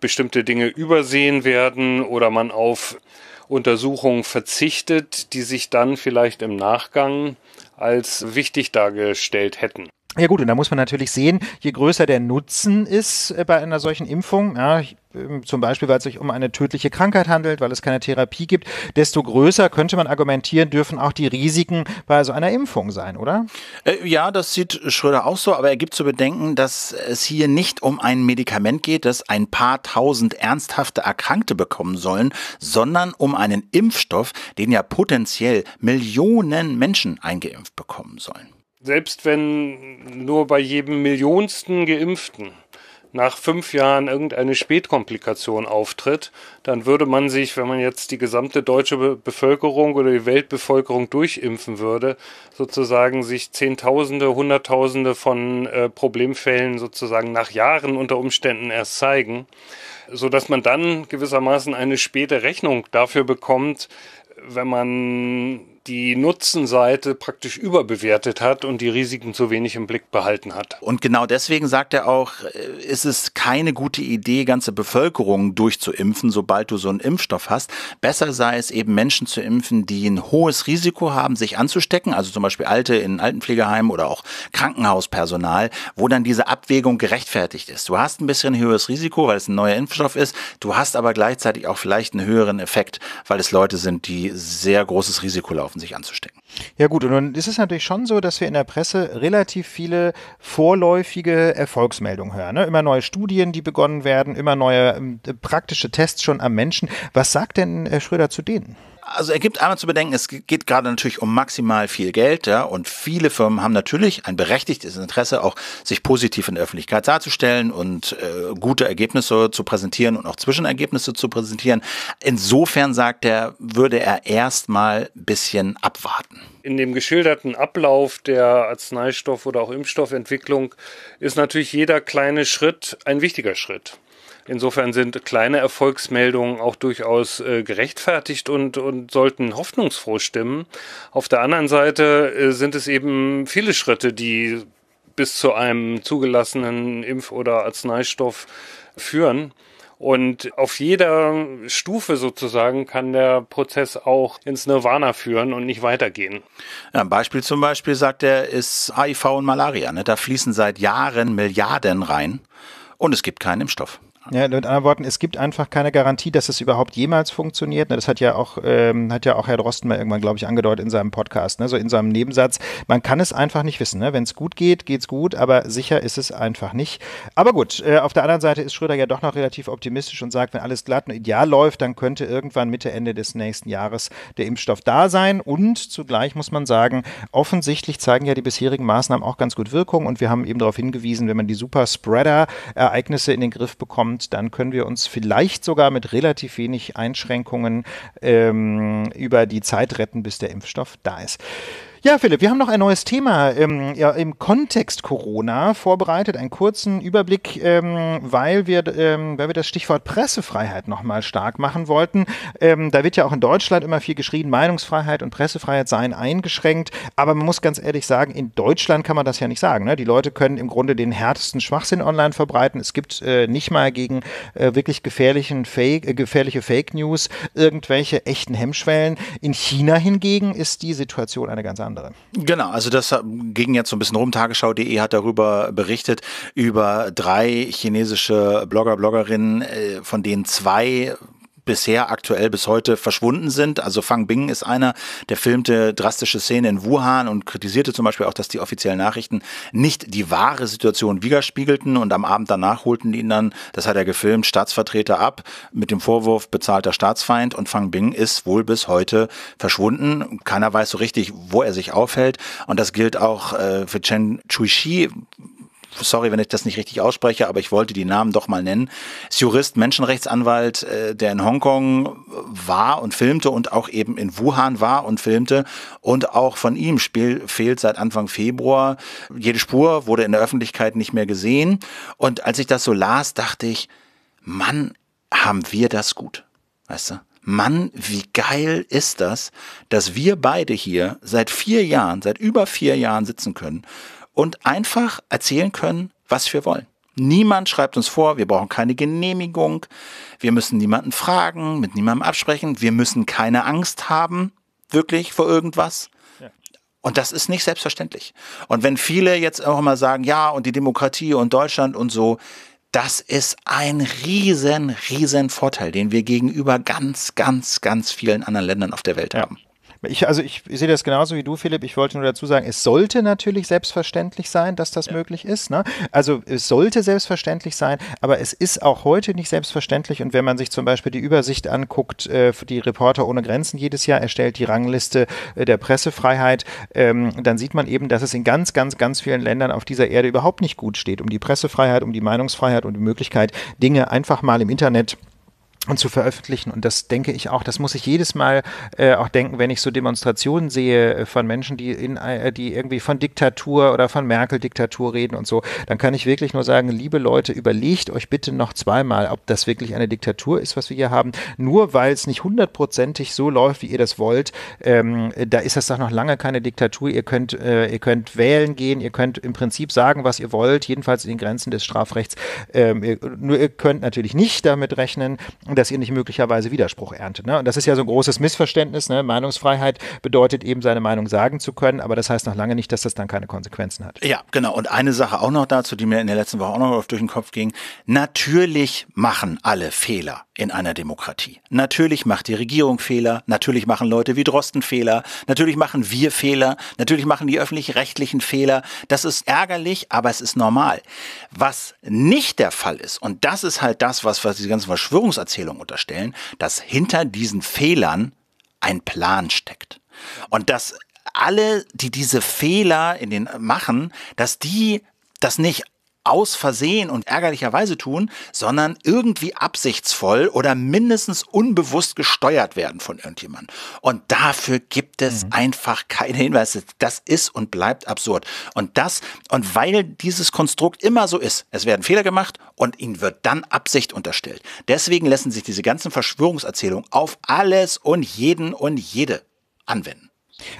bestimmte Dinge übersehen werden oder man auf Untersuchungen verzichtet, die sich dann vielleicht im Nachgang als wichtig dargestellt hätten. Ja gut, und da muss man natürlich sehen, je größer der Nutzen ist äh, bei einer solchen Impfung, ja, ähm, zum Beispiel weil es sich um eine tödliche Krankheit handelt, weil es keine Therapie gibt, desto größer könnte man argumentieren, dürfen auch die Risiken bei so einer Impfung sein, oder? Äh, ja, das sieht Schröder auch so, aber er gibt zu bedenken, dass es hier nicht um ein Medikament geht, das ein paar tausend ernsthafte Erkrankte bekommen sollen, sondern um einen Impfstoff, den ja potenziell Millionen Menschen eingeimpft bekommen sollen selbst wenn nur bei jedem Millionsten geimpften nach fünf Jahren irgendeine Spätkomplikation auftritt, dann würde man sich, wenn man jetzt die gesamte deutsche Bevölkerung oder die Weltbevölkerung durchimpfen würde, sozusagen sich Zehntausende, Hunderttausende von äh, Problemfällen sozusagen nach Jahren unter Umständen erst zeigen, so dass man dann gewissermaßen eine späte Rechnung dafür bekommt, wenn man die Nutzenseite praktisch überbewertet hat und die Risiken zu wenig im Blick behalten hat. Und genau deswegen sagt er auch, äh, ist es keine gute Idee, ganze Bevölkerung durchzuimpfen, sobald du so einen Impfstoff hast. Besser sei es eben Menschen zu impfen, die ein hohes Risiko haben, sich anzustecken, also zum Beispiel Alte in Altenpflegeheimen oder auch Krankenhauspersonal, wo dann diese Abwägung gerechtfertigt ist. Du hast ein bisschen höheres Risiko, weil es ein neuer Impfstoff ist, du hast aber gleichzeitig auch vielleicht einen höheren Effekt, weil es Leute sind, die sehr großes Risiko laufen laufen, sich anzustecken. Ja gut, und nun ist es natürlich schon so, dass wir in der Presse relativ viele vorläufige Erfolgsmeldungen hören. Ne? Immer neue Studien, die begonnen werden, immer neue äh, praktische Tests schon am Menschen. Was sagt denn Herr äh, Schröder zu denen? also er gibt einmal zu bedenken, es geht gerade natürlich um maximal viel Geld, ja, und viele Firmen haben natürlich ein berechtigtes Interesse, auch sich positiv in der Öffentlichkeit darzustellen und äh, gute Ergebnisse zu präsentieren und auch Zwischenergebnisse zu präsentieren. Insofern sagt er, würde er erstmal ein bisschen abwarten. In dem geschilderten Ablauf der Arzneistoff- oder auch Impfstoffentwicklung ist natürlich jeder kleine Schritt ein wichtiger Schritt. Insofern sind kleine Erfolgsmeldungen auch durchaus äh, gerechtfertigt und, und sollten hoffnungsfroh stimmen. Auf der anderen Seite äh, sind es eben viele Schritte, die bis zu einem zugelassenen Impf- oder Arzneistoff führen. Und auf jeder Stufe sozusagen kann der Prozess auch ins Nirvana führen und nicht weitergehen. Ja, ein Beispiel zum Beispiel, sagt er, ist HIV und Malaria. Ne? Da fließen seit Jahren Milliarden rein und es gibt keinen Impfstoff. Ja, mit anderen Worten, es gibt einfach keine Garantie, dass es überhaupt jemals funktioniert. Ne, das hat ja auch, ähm, hat ja auch Herr Drosten mal irgendwann, glaube ich, angedeutet in seinem Podcast, ne? so in seinem Nebensatz. Man kann es einfach nicht wissen. Ne? Wenn es gut geht, geht es gut, aber sicher ist es einfach nicht. Aber gut, äh, auf der anderen Seite ist Schröder ja doch noch relativ optimistisch und sagt, wenn alles glatt und ideal läuft, dann könnte irgendwann Mitte, Ende des nächsten Jahres der Impfstoff da sein. Und zugleich muss man sagen, offensichtlich zeigen ja die bisherigen Maßnahmen auch ganz gut Wirkung. Und wir haben eben darauf hingewiesen, wenn man die Super-Spreader-Ereignisse in den Griff bekommt, kommt, dann können wir uns vielleicht sogar mit relativ wenig Einschränkungen ähm, über die Zeit retten, bis der Impfstoff da ist. Ja, Philipp, wir haben noch ein neues Thema im, ähm, ja, im Kontext Corona vorbereitet, einen kurzen Überblick, ähm, weil, wir, ähm, weil wir das Stichwort Pressefreiheit nochmal stark machen wollten. Ähm, da wird ja auch in Deutschland immer viel geschrieben, Meinungsfreiheit und Pressefreiheit seien eingeschränkt, aber man muss ganz ehrlich sagen, in Deutschland kann man das ja nicht sagen. Ne? Die Leute können im Grunde den härtesten Schwachsinn online verbreiten. Es gibt äh, nicht mal gegen äh, wirklich gefährlichen Fake, äh, gefährliche Fake News irgendwelche echten Hemmschwellen. In China hingegen ist die Situation eine ganz andere andere. Genau, also das ging jetzt so ein bisschen rum. Tagesschau.de hat darüber berichtet, über drei chinesische Blogger, Bloggerinnen, äh, von denen zwei bisher aktuell bis heute verschwunden sind. Also Fang Bing ist einer, der filmte drastische Szenen in Wuhan und kritisierte zum Beispiel auch, dass die offiziellen Nachrichten nicht die wahre Situation widerspiegelten und am Abend danach holten ihn dann, das hat er gefilmt, Staatsvertreter ab mit dem Vorwurf bezahlter Staatsfeind und Fang Bing ist wohl bis heute verschwunden. Keiner weiß so richtig, wo er sich aufhält und das gilt auch äh, für Chen Chuixi, sorry, wenn ich das nicht richtig ausspreche, aber ich wollte die Namen doch mal nennen, ist Jurist, Menschenrechtsanwalt, äh, der in Hongkong war und filmte und auch eben in Wuhan war und filmte. Und auch von ihm fehlt seit Anfang Februar. Jede Spur wurde in der Öffentlichkeit nicht mehr gesehen. Und als ich das so las, dachte ich, Mann, haben wir das gut. Weißt du? Mann, wie geil ist das, dass wir beide hier seit vier Jahren, seit über vier Jahren sitzen können und einfach erzählen können, was wir wollen. Niemand schreibt uns vor, wir brauchen keine Genehmigung, wir müssen niemanden fragen, mit niemandem absprechen, wir müssen keine Angst haben, wirklich vor irgendwas. Und das ist nicht selbstverständlich. Und wenn viele jetzt auch mal sagen, ja, und die Demokratie und Deutschland und so, das ist ein riesen, riesen Vorteil, den wir gegenüber ganz, ganz, ganz vielen anderen Ländern auf der Welt ja. haben. Ich, also ich sehe das genauso wie du, Philipp. Ich wollte nur dazu sagen, es sollte natürlich selbstverständlich sein, dass das ja. möglich ist. Ne? Also es sollte selbstverständlich sein, aber es ist auch heute nicht selbstverständlich. Und wenn man sich zum Beispiel die Übersicht anguckt, äh, für die Reporter ohne Grenzen jedes Jahr erstellt, die Rangliste äh, der Pressefreiheit, ähm, dann sieht man eben, dass es in ganz, ganz, ganz vielen Ländern auf dieser Erde überhaupt nicht gut steht. Um die Pressefreiheit, um die Meinungsfreiheit und die Möglichkeit, Dinge einfach mal im Internet und zu veröffentlichen. Und das denke ich auch, das muss ich jedes Mal äh, auch denken, wenn ich so Demonstrationen sehe äh, von Menschen, die in äh, die irgendwie von Diktatur oder von Merkel-Diktatur reden und so, dann kann ich wirklich nur sagen, liebe Leute, überlegt euch bitte noch zweimal, ob das wirklich eine Diktatur ist, was wir hier haben. Nur weil es nicht hundertprozentig so läuft, wie ihr das wollt, ähm, da ist das doch noch lange keine Diktatur. Ihr könnt, äh, ihr könnt wählen gehen, ihr könnt im Prinzip sagen, was ihr wollt, jedenfalls in den Grenzen des Strafrechts. Ähm, ihr, nur ihr könnt natürlich nicht damit rechnen dass ihr nicht möglicherweise Widerspruch erntet. Ne? Und das ist ja so ein großes Missverständnis. Ne? Meinungsfreiheit bedeutet eben, seine Meinung sagen zu können, aber das heißt noch lange nicht, dass das dann keine Konsequenzen hat. Ja, genau. Und eine Sache auch noch dazu, die mir in der letzten Woche auch noch durch den Kopf ging. Natürlich machen alle Fehler in einer Demokratie. Natürlich macht die Regierung Fehler, natürlich machen Leute wie Drosten Fehler, natürlich machen wir Fehler, natürlich machen die öffentlich-rechtlichen Fehler. Das ist ärgerlich, aber es ist normal. Was nicht der Fall ist, und das ist halt das, was, was diese ganzen Verschwörungserzählungen Empfehlung unterstellen, dass hinter diesen Fehlern ein Plan steckt. Und dass alle, die diese Fehler in den äh, machen, dass die das nicht aus Versehen und ärgerlicherweise tun, sondern irgendwie absichtsvoll oder mindestens unbewusst gesteuert werden von irgendjemandem. Und dafür gibt es mhm. einfach keine Hinweise. Das ist und bleibt absurd. Und das, und weil dieses Konstrukt immer so ist, es werden Fehler gemacht und ihnen wird dann Absicht unterstellt. Deswegen lassen sich diese ganzen Verschwörungserzählungen auf alles und jeden und jede anwenden.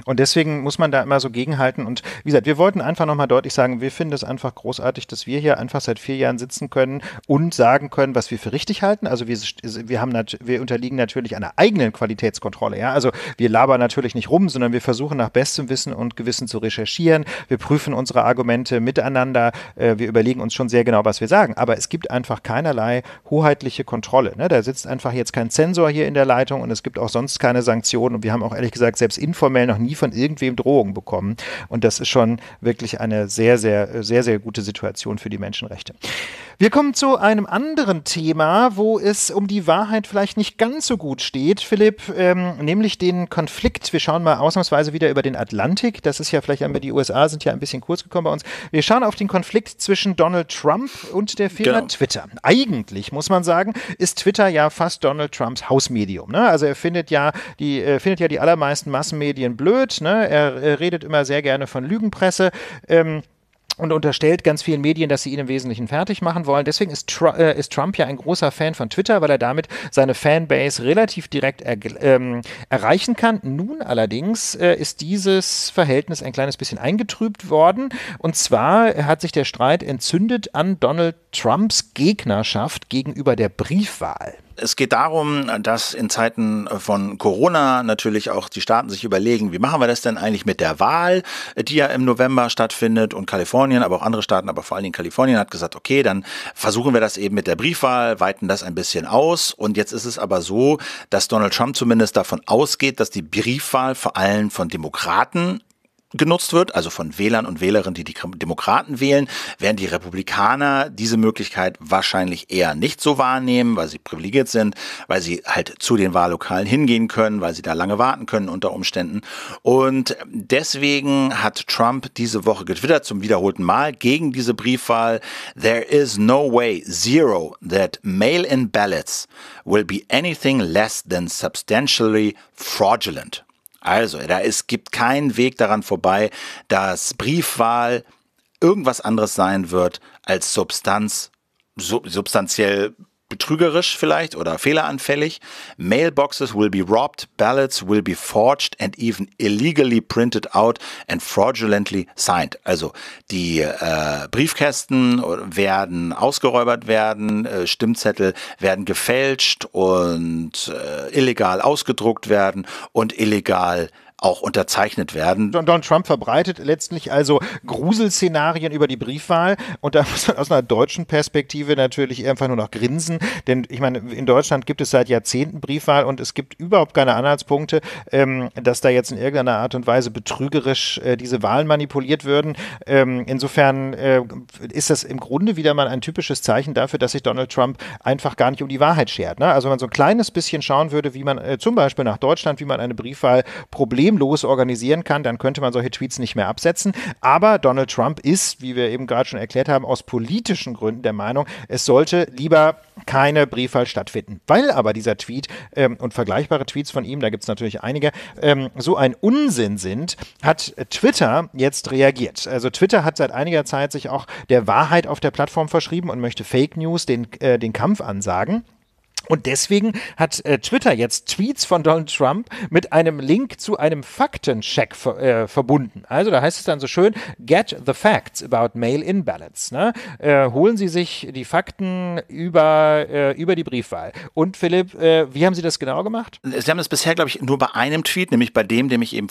Und deswegen muss man da immer so gegenhalten. Und wie gesagt, wir wollten einfach nochmal deutlich sagen, wir finden es einfach großartig, dass wir hier einfach seit vier Jahren sitzen können und sagen können, was wir für richtig halten. Also wir, wir, haben wir unterliegen natürlich einer eigenen Qualitätskontrolle. Ja? Also wir labern natürlich nicht rum, sondern wir versuchen nach bestem Wissen und Gewissen zu recherchieren. Wir prüfen unsere Argumente miteinander. Äh, wir überlegen uns schon sehr genau, was wir sagen. Aber es gibt einfach keinerlei hoheitliche Kontrolle. Ne? Da sitzt einfach jetzt kein Zensor hier in der Leitung und es gibt auch sonst keine Sanktionen. Und wir haben auch ehrlich gesagt selbst informell Fällen noch nie von irgendwem Drohungen bekommen. Und das ist schon wirklich eine sehr, sehr, sehr, sehr gute Situation für die Menschenrechte. Wir kommen zu einem anderen Thema, wo es um die Wahrheit vielleicht nicht ganz so gut steht, Philipp, ähm, nämlich den Konflikt. Wir schauen mal ausnahmsweise wieder über den Atlantik. Das ist ja vielleicht einmal die USA, sind ja ein bisschen kurz gekommen bei uns. Wir schauen auf den Konflikt zwischen Donald Trump und der Firma genau. Twitter. Eigentlich muss man sagen, ist Twitter ja fast Donald Trumps Hausmedium. Ne? Also er findet ja die, äh, findet ja die allermeisten Massenmedien blöd. Ne? Er, er redet immer sehr gerne von Lügenpresse. Ähm, und unterstellt ganz vielen Medien, dass sie ihn im Wesentlichen fertig machen wollen. Deswegen ist, Tr äh, ist Trump ja ein großer Fan von Twitter, weil er damit seine Fanbase relativ direkt er ähm, erreichen kann. Nun allerdings äh, ist dieses Verhältnis ein kleines bisschen eingetrübt worden. Und zwar hat sich der Streit entzündet an Donald Trumps Gegnerschaft gegenüber der Briefwahl. Es geht darum, dass in Zeiten von Corona natürlich auch die Staaten sich überlegen, wie machen wir das denn eigentlich mit der Wahl, die ja im November stattfindet und Kalifornien, aber auch andere Staaten, aber vor allen Dingen Kalifornien hat gesagt, okay, dann versuchen wir das eben mit der Briefwahl, weiten das ein bisschen aus und jetzt ist es aber so, dass Donald Trump zumindest davon ausgeht, dass die Briefwahl vor allem von Demokraten genutzt wird, also von Wählern und Wählerinnen, die die Demokraten wählen, werden die Republikaner diese Möglichkeit wahrscheinlich eher nicht so wahrnehmen, weil sie privilegiert sind, weil sie halt zu den Wahllokalen hingehen können, weil sie da lange warten können unter Umständen. Und deswegen hat Trump diese Woche getwittert zum wiederholten Mal gegen diese Briefwahl. There is no way, zero, that mail-in ballots will be anything less than substantially fraudulent. Also, da es gibt keinen Weg daran vorbei, dass Briefwahl irgendwas anderes sein wird als Substanz, sub, substanziell betrügerisch vielleicht oder fehleranfällig. Mailboxes will be robbed, ballots will be forged and even illegally printed out and fraudulently signed. Also die äh, Briefkästen werden ausgeräubert werden, äh, Stimmzettel werden gefälscht und äh, illegal ausgedruckt werden und illegal auch unterzeichnet werden. Donald Trump verbreitet letztlich also Gruselszenarien über die Briefwahl und da muss man aus einer deutschen Perspektive natürlich einfach nur noch grinsen, denn ich meine, in Deutschland gibt es seit Jahrzehnten Briefwahl und es gibt überhaupt keine Anhaltspunkte, ähm, dass da jetzt in irgendeiner Art und Weise betrügerisch äh, diese Wahlen manipuliert würden. Ähm, insofern äh, ist das im Grunde wieder mal ein typisches Zeichen dafür, dass sich Donald Trump einfach gar nicht um die Wahrheit schert. Ne? Also wenn man so ein kleines bisschen schauen würde, wie man äh, zum Beispiel nach Deutschland, wie man eine Briefwahl problemlos problemlos organisieren kann, dann könnte man solche Tweets nicht mehr absetzen. Aber Donald Trump ist, wie wir eben gerade schon erklärt haben, aus politischen Gründen der Meinung, es sollte lieber keine Briefwahl stattfinden. Weil aber dieser Tweet ähm, und vergleichbare Tweets von ihm, da gibt es natürlich einige, ähm, so ein Unsinn sind, hat Twitter jetzt reagiert. Also Twitter hat seit einiger Zeit sich auch der Wahrheit auf der Plattform verschrieben und möchte Fake News den, äh, den Kampf ansagen. Und deswegen hat äh, Twitter jetzt Tweets von Donald Trump mit einem Link zu einem Faktencheck ver äh, verbunden. Also da heißt es dann so schön, get the facts about mail-in ballots. Ne? Äh, holen Sie sich die Fakten über, äh, über die Briefwahl. Und Philipp, äh, wie haben Sie das genau gemacht? Sie haben das bisher, glaube ich, nur bei einem Tweet, nämlich bei dem, den ich eben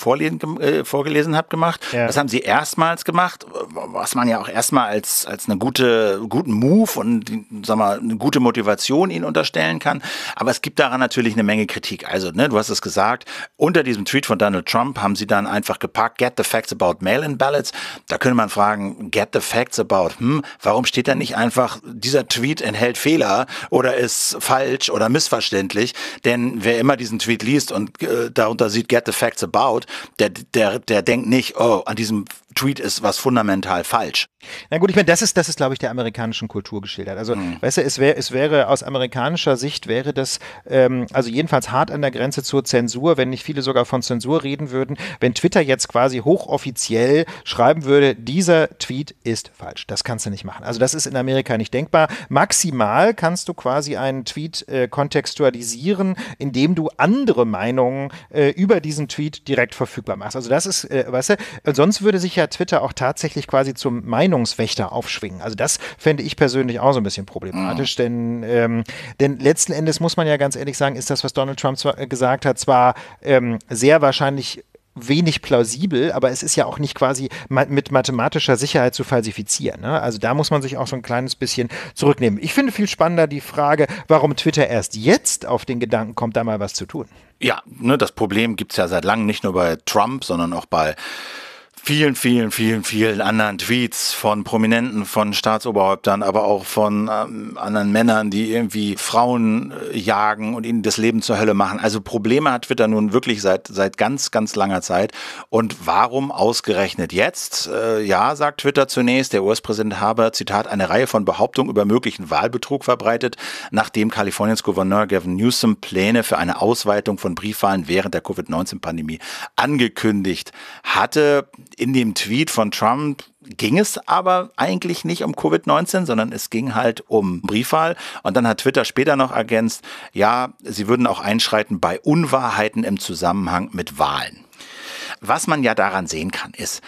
äh, vorgelesen habe, gemacht. Ja. Das haben Sie erstmals gemacht, was man ja auch erstmal als, als einen gute, guten Move und sag mal, eine gute Motivation Ihnen unterstellen kann. Aber es gibt daran natürlich eine Menge Kritik. Also, ne, du hast es gesagt, unter diesem Tweet von Donald Trump haben sie dann einfach gepackt, get the facts about mail-in ballots. Da könnte man fragen, get the facts about, hm, warum steht da nicht einfach, dieser Tweet enthält Fehler oder ist falsch oder missverständlich? Denn wer immer diesen Tweet liest und äh, darunter sieht, get the facts about, der, der, der denkt nicht, oh, an diesem Tweet ist was fundamental falsch. Na gut, ich meine, das ist, das ist, glaube ich, der amerikanischen Kultur geschildert. Also, mhm. weißt du, es, wär, es wäre aus amerikanischer Sicht wäre das ähm, also jedenfalls hart an der Grenze zur Zensur, wenn nicht viele sogar von Zensur reden würden, wenn Twitter jetzt quasi hochoffiziell schreiben würde, dieser Tweet ist falsch. Das kannst du nicht machen. Also, das ist in Amerika nicht denkbar. Maximal kannst du quasi einen Tweet äh, kontextualisieren, indem du andere Meinungen äh, über diesen Tweet direkt verfügbar machst. Also, das ist, äh, weißt du, sonst würde sich ja ja Twitter auch tatsächlich quasi zum Meinungswächter aufschwingen. Also das fände ich persönlich auch so ein bisschen problematisch, mhm. denn, ähm, denn letzten Endes muss man ja ganz ehrlich sagen, ist das, was Donald Trump zwar, äh, gesagt hat, zwar ähm, sehr wahrscheinlich wenig plausibel, aber es ist ja auch nicht quasi ma mit mathematischer Sicherheit zu falsifizieren. Ne? Also da muss man sich auch so ein kleines bisschen zurücknehmen. Ich finde viel spannender die Frage, warum Twitter erst jetzt auf den Gedanken kommt, da mal was zu tun. Ja, ne, das Problem gibt es ja seit langem nicht nur bei Trump, sondern auch bei vielen, vielen, vielen, vielen anderen Tweets von Prominenten, von Staatsoberhäuptern, aber auch von ähm, anderen Männern, die irgendwie Frauen äh, jagen und ihnen das Leben zur Hölle machen. Also Probleme hat Twitter nun wirklich seit, seit ganz, ganz langer Zeit. Und warum ausgerechnet jetzt? Äh, ja, sagt Twitter zunächst, der US-Präsident habe, Zitat, eine Reihe von Behauptungen über möglichen Wahlbetrug verbreitet, nachdem Kaliforniens Gouverneur Gavin Newsom Pläne für eine Ausweitung von Briefwahlen während der Covid-19-Pandemie angekündigt hatte in dem Tweet von Trump ging es aber eigentlich nicht um Covid-19, sondern es ging halt um Briefwahl. Und dann hat Twitter später noch ergänzt, ja, sie würden auch einschreiten bei Unwahrheiten im Zusammenhang mit Wahlen. Was man ja daran sehen kann, ist,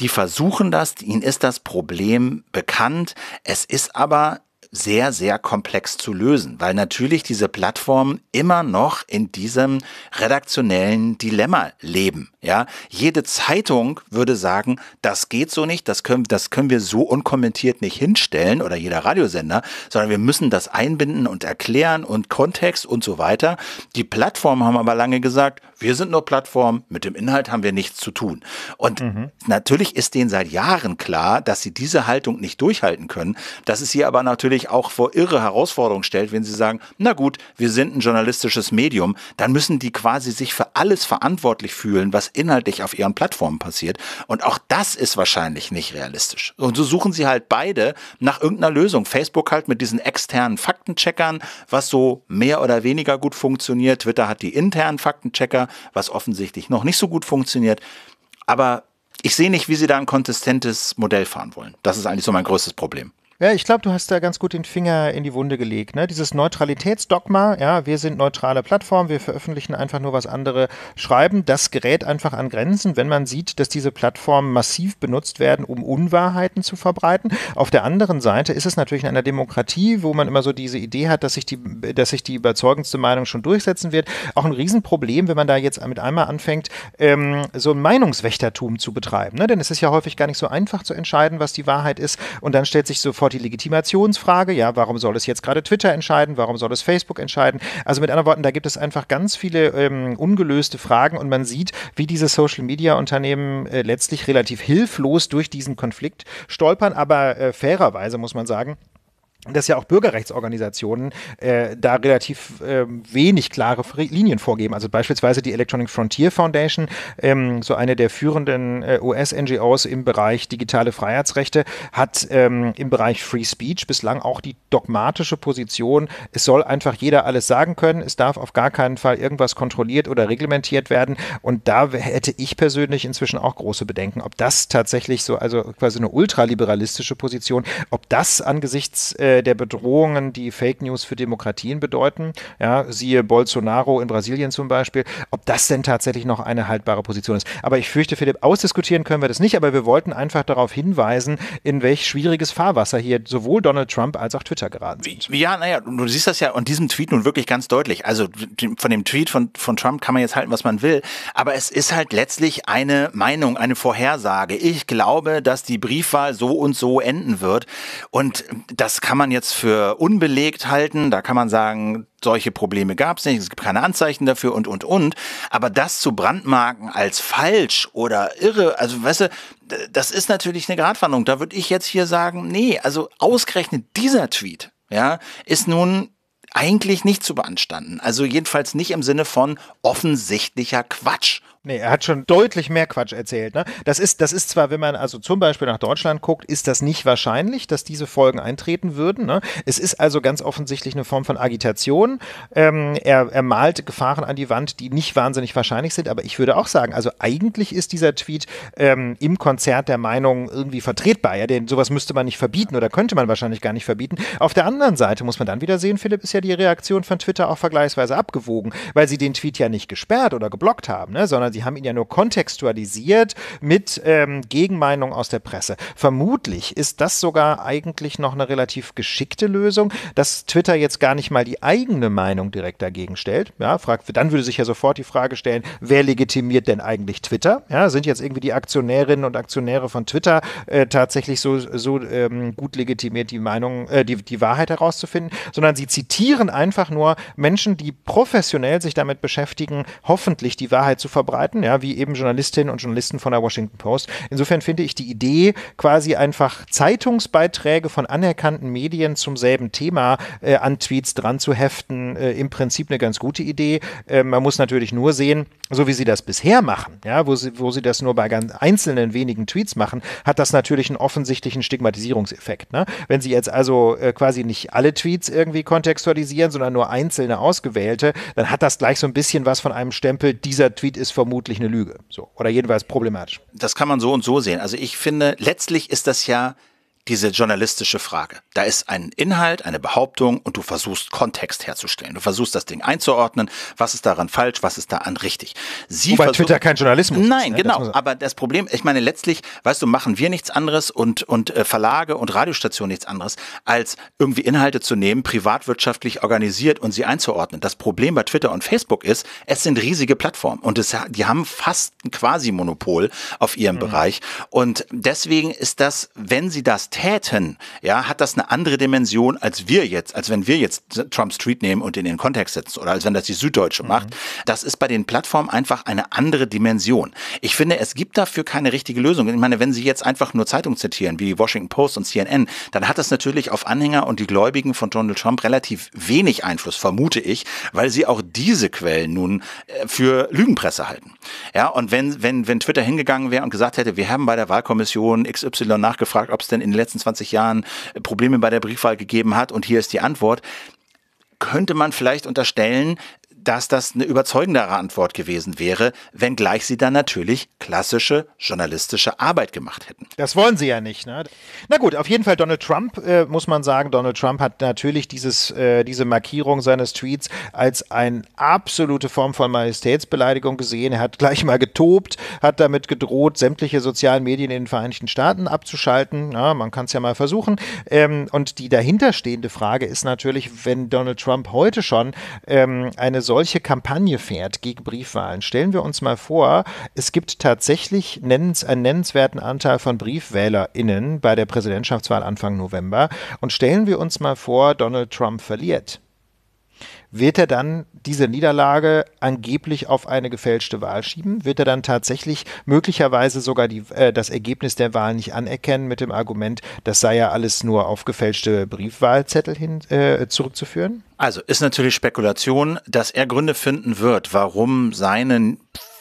die versuchen das, ihnen ist das Problem bekannt. Es ist aber sehr, sehr komplex zu lösen, weil natürlich diese Plattformen immer noch in diesem redaktionellen Dilemma leben. Ja, jede Zeitung würde sagen, das geht so nicht, das können, das können wir so unkommentiert nicht hinstellen oder jeder Radiosender, sondern wir müssen das einbinden und erklären und Kontext und so weiter. Die Plattformen haben aber lange gesagt, wir sind nur Plattform, mit dem Inhalt haben wir nichts zu tun. Und mhm. natürlich ist denen seit Jahren klar, dass sie diese Haltung nicht durchhalten können, dass es sie aber natürlich auch vor irre Herausforderungen stellt, wenn sie sagen, na gut, wir sind ein journalistisches Medium, dann müssen die quasi sich für alles verantwortlich fühlen, was inhaltlich auf ihren Plattformen passiert. Und auch das ist wahrscheinlich nicht realistisch. Und so suchen sie halt beide nach irgendeiner Lösung. Facebook halt mit diesen externen Faktencheckern, was so mehr oder weniger gut funktioniert. Twitter hat die internen Faktenchecker was offensichtlich noch nicht so gut funktioniert. Aber ich sehe nicht, wie sie da ein konsistentes Modell fahren wollen. Das ist eigentlich so mein größtes Problem. Ja, ich glaube, du hast da ganz gut den Finger in die Wunde gelegt. Ne? Dieses Neutralitätsdogma, ja, wir sind neutrale Plattform, wir veröffentlichen einfach nur, was andere schreiben, das gerät einfach an Grenzen, wenn man sieht, dass diese Plattformen massiv benutzt werden, um Unwahrheiten zu verbreiten. Auf der anderen Seite ist es natürlich in einer Demokratie, wo man immer so diese Idee hat, dass sich die, dass sich die überzeugendste Meinung schon durchsetzen wird, auch ein Riesenproblem, wenn man da jetzt mit einmal anfängt, ähm, so ein Meinungswächtertum zu betreiben. Ne? Denn es ist ja häufig gar nicht so einfach zu entscheiden, was die Wahrheit ist. Und dann stellt sich sofort sofort die Legitimationsfrage. Ja, warum soll es jetzt gerade Twitter entscheiden? Warum soll es Facebook entscheiden? Also mit anderen Worten, da gibt es einfach ganz viele ähm, ungelöste Fragen und man sieht, wie diese Social Media Unternehmen äh, letztlich relativ hilflos durch diesen Konflikt stolpern. Aber äh, fairerweise muss man sagen, dass ja auch Bürgerrechtsorganisationen äh, da relativ äh, wenig klare Linien vorgeben. Also beispielsweise die Electronic Frontier Foundation, ähm, so eine der führenden äh, US-NGOs im Bereich digitale Freiheitsrechte, hat ähm, im Bereich Free Speech bislang auch die dogmatische Position, es soll einfach jeder alles sagen können, es darf auf gar keinen Fall irgendwas kontrolliert oder reglementiert werden. Und da hätte ich persönlich inzwischen auch große Bedenken, ob das tatsächlich so, also quasi eine ultraliberalistische Position, ob das angesichts äh, der Bedrohungen, die Fake News für Demokratien bedeuten, ja, siehe Bolsonaro in Brasilien zum Beispiel, ob das denn tatsächlich noch eine haltbare Position ist. Aber ich fürchte, Philipp, ausdiskutieren können wir das nicht, aber wir wollten einfach darauf hinweisen, in welch schwieriges Fahrwasser hier sowohl Donald Trump als auch Twitter geraten sind. Ja, naja, du siehst das ja an diesem Tweet nun wirklich ganz deutlich. Also von dem Tweet von, von Trump kann man jetzt halten, was man will, aber es ist halt letztlich eine Meinung, eine Vorhersage. Ich glaube, dass die Briefwahl so und so enden wird und das kann man man jetzt für unbelegt halten, da kann man sagen, solche Probleme gab es nicht, es gibt keine Anzeichen dafür und, und, und. Aber das zu brandmarken als falsch oder irre, also weißt du, das ist natürlich eine Gratwanderung. Da würde ich jetzt hier sagen, nee, also ausgerechnet dieser Tweet, ja, ist nun eigentlich nicht zu beanstanden. Also jedenfalls nicht im Sinne von offensichtlicher Quatsch Nee, er hat schon deutlich mehr Quatsch erzählt. Ne? Das, ist, das ist zwar, wenn man also zum Beispiel nach Deutschland guckt, ist das nicht wahrscheinlich, dass diese Folgen eintreten würden. Ne? Es ist also ganz offensichtlich eine Form von Agitation. Ähm, er, er malt Gefahren an die Wand, die nicht wahnsinnig wahrscheinlich sind, aber ich würde auch sagen, also eigentlich ist dieser Tweet ähm, im Konzert der Meinung irgendwie vertretbar. Ja? Denn sowas müsste man nicht verbieten oder könnte man wahrscheinlich gar nicht verbieten. Auf der anderen Seite muss man dann wieder sehen, Philipp, ist ja die Reaktion von Twitter auch vergleichsweise abgewogen, weil sie den Tweet ja nicht gesperrt oder geblockt haben, ne? sondern Sie haben ihn ja nur kontextualisiert mit ähm, Gegenmeinung aus der Presse. Vermutlich ist das sogar eigentlich noch eine relativ geschickte Lösung, dass Twitter jetzt gar nicht mal die eigene Meinung direkt dagegen stellt. Ja, fragt, dann würde sich ja sofort die Frage stellen, wer legitimiert denn eigentlich Twitter? Ja, sind jetzt irgendwie die Aktionärinnen und Aktionäre von Twitter äh, tatsächlich so, so ähm, gut legitimiert, die Meinung, äh, die, die Wahrheit herauszufinden, sondern sie zitieren einfach nur Menschen, die professionell sich damit beschäftigen, hoffentlich die Wahrheit zu verbreiten verbreiten, ja, wie eben Journalistinnen und Journalisten von der Washington Post. Insofern finde ich die Idee, quasi einfach Zeitungsbeiträge von anerkannten Medien zum selben Thema äh, an Tweets dran zu heften, äh, im Prinzip eine ganz gute Idee. Äh, man muss natürlich nur sehen, so wie sie das bisher machen, ja, wo sie, wo sie das nur bei ganz einzelnen wenigen Tweets machen, hat das natürlich einen offensichtlichen Stigmatisierungseffekt. Ne? Wenn sie jetzt also äh, quasi nicht alle Tweets irgendwie kontextualisieren, sondern nur einzelne ausgewählte, dann hat das gleich so ein bisschen was von einem Stempel, dieser Tweet ist vermutlich vermutlich eine Lüge. So. Oder jedenfalls problematisch. Das kann man so und so sehen. Also ich finde, letztlich ist das ja diese journalistische Frage. Da ist ein Inhalt, eine Behauptung und du versuchst Kontext herzustellen. Du versuchst das Ding einzuordnen. Was ist daran falsch? Was ist daran richtig? Sie Wobei Twitter kein Journalismus Nein, ist, ne? genau. Das aber das Problem, ich meine, letztlich, weißt du, machen wir nichts anderes und, und äh, Verlage und Radiostationen nichts anderes, als irgendwie Inhalte zu nehmen, privatwirtschaftlich organisiert und sie einzuordnen. Das Problem bei Twitter und Facebook ist, es sind riesige Plattformen und es, die haben fast ein Quasi-Monopol auf ihrem mhm. Bereich. Und deswegen ist das, wenn sie das täten, ja, hat das eine andere Dimension als wir jetzt, als wenn wir jetzt Trump's Street nehmen und in den Kontext setzen oder als wenn das die Süddeutsche mhm. macht. Das ist bei den Plattformen einfach eine andere Dimension. Ich finde, es gibt dafür keine richtige Lösung. Ich meine, wenn Sie jetzt einfach nur Zeitungen zitieren, wie Washington Post und CNN, dann hat das natürlich auf Anhänger und die Gläubigen von Donald Trump relativ wenig Einfluss, vermute ich, weil sie auch diese Quellen nun äh, für Lügenpresse halten. Ja, und wenn, wenn, wenn Twitter hingegangen wäre und gesagt hätte, wir haben bei der Wahlkommission XY nachgefragt, ob es denn in den letzten letzten 20 Jahren äh, Probleme bei der Briefwahl gegeben hat und hier ist die Antwort, könnte man vielleicht unterstellen, dass das eine überzeugendere Antwort gewesen wäre, wenngleich sie dann natürlich klassische journalistische Arbeit gemacht hätten. Das wollen sie ja nicht. Ne? Na gut, auf jeden Fall Donald Trump, äh, muss man sagen, Donald Trump hat natürlich dieses, äh, diese Markierung seines Tweets als eine absolute Form von Majestätsbeleidigung gesehen. Er hat gleich mal getobt, hat damit gedroht, sämtliche sozialen Medien in den Vereinigten Staaten abzuschalten. Ja, man kann es ja mal versuchen. Ähm, und die dahinterstehende Frage ist natürlich, wenn Donald Trump heute schon ähm, eine solche solche Kampagne fährt gegen Briefwahlen. Stellen wir uns mal vor, es gibt tatsächlich nennens, einen nennenswerten Anteil von BriefwählerInnen bei der Präsidentschaftswahl Anfang November. Und stellen wir uns mal vor, Donald Trump verliert wird er dann diese Niederlage angeblich auf eine gefälschte Wahl schieben? Wird er dann tatsächlich möglicherweise sogar die, äh, das Ergebnis der Wahl nicht anerkennen mit dem Argument, das sei ja alles nur auf gefälschte Briefwahlzettel hin, äh, zurückzuführen? Also ist natürlich Spekulation, dass er Gründe finden wird, warum seine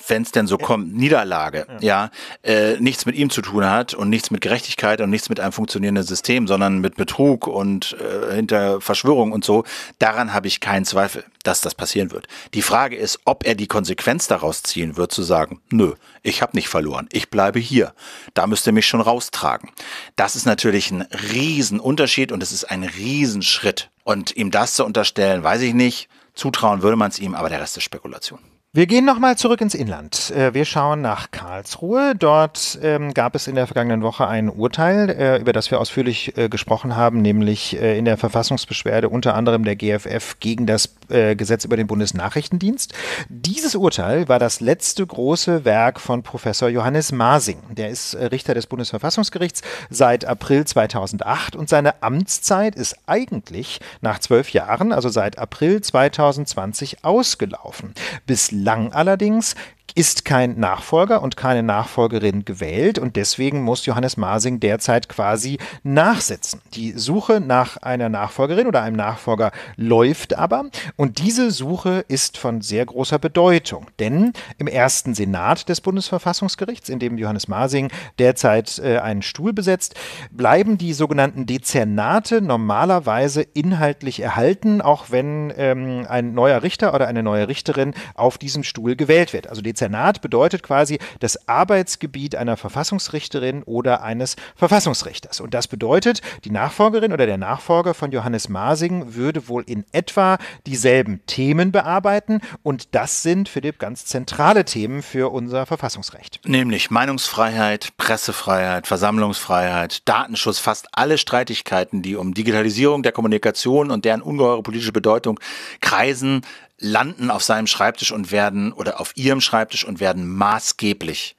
wenn es denn so kommt, Niederlage, ja, ja äh, nichts mit ihm zu tun hat und nichts mit Gerechtigkeit und nichts mit einem funktionierenden System, sondern mit Betrug und äh, hinter Verschwörung und so, daran habe ich keinen Zweifel, dass das passieren wird. Die Frage ist, ob er die Konsequenz daraus ziehen wird, zu sagen, nö, ich habe nicht verloren, ich bleibe hier. Da müsst ihr mich schon raustragen. Das ist natürlich ein Riesenunterschied und es ist ein Riesenschritt. Und ihm das zu unterstellen, weiß ich nicht. Zutrauen würde man es ihm, aber der Rest ist Spekulation. Wir gehen nochmal zurück ins Inland. Äh, wir schauen nach Karlsruhe. Dort ähm, gab es in der vergangenen Woche ein Urteil, äh, über das wir ausführlich äh, gesprochen haben, nämlich in der Verfassungsbeschwerde unter anderem der GFF gegen das äh, Gesetz über den Bundesnachrichtendienst. Dieses Urteil war das letzte große Werk von Professor Johannes Masing. Der ist äh, Richter des Bundesverfassungsgerichts seit April 2008 und seine Amtszeit ist eigentlich nach zwölf Jahren, also seit April 2020, ausgelaufen. Bislang allerdings ist kein Nachfolger und keine Nachfolgerin gewählt und deswegen muss Johannes Masing derzeit quasi nachsitzen. Die Suche nach einer Nachfolgerin oder einem Nachfolger läuft aber und diese Suche ist von sehr großer Bedeutung, denn im ersten Senat des Bundesverfassungsgerichts, in dem Johannes Masing derzeit äh, einen Stuhl besetzt, bleiben die sogenannten Dezernate normalerweise inhaltlich erhalten, auch wenn ähm, ein neuer Richter oder eine neue Richterin auf diesem Stuhl gewählt wird. Also Dezernat bedeutet quasi das Arbeitsgebiet einer Verfassungsrichterin oder eines Verfassungsrichters. Und das bedeutet, die Nachfolgerin oder der Nachfolger von Johannes Masing würde wohl in etwa dieselben Themen bearbeiten. Und das sind, Philipp, ganz zentrale Themen für unser Verfassungsrecht. Nämlich Meinungsfreiheit, Pressefreiheit, Versammlungsfreiheit, Datenschutz, fast alle Streitigkeiten, die um Digitalisierung der Kommunikation und deren ungeheure politische Bedeutung kreisen, landen auf seinem Schreibtisch und werden oder auf ihrem Schreibtisch und werden maßgeblich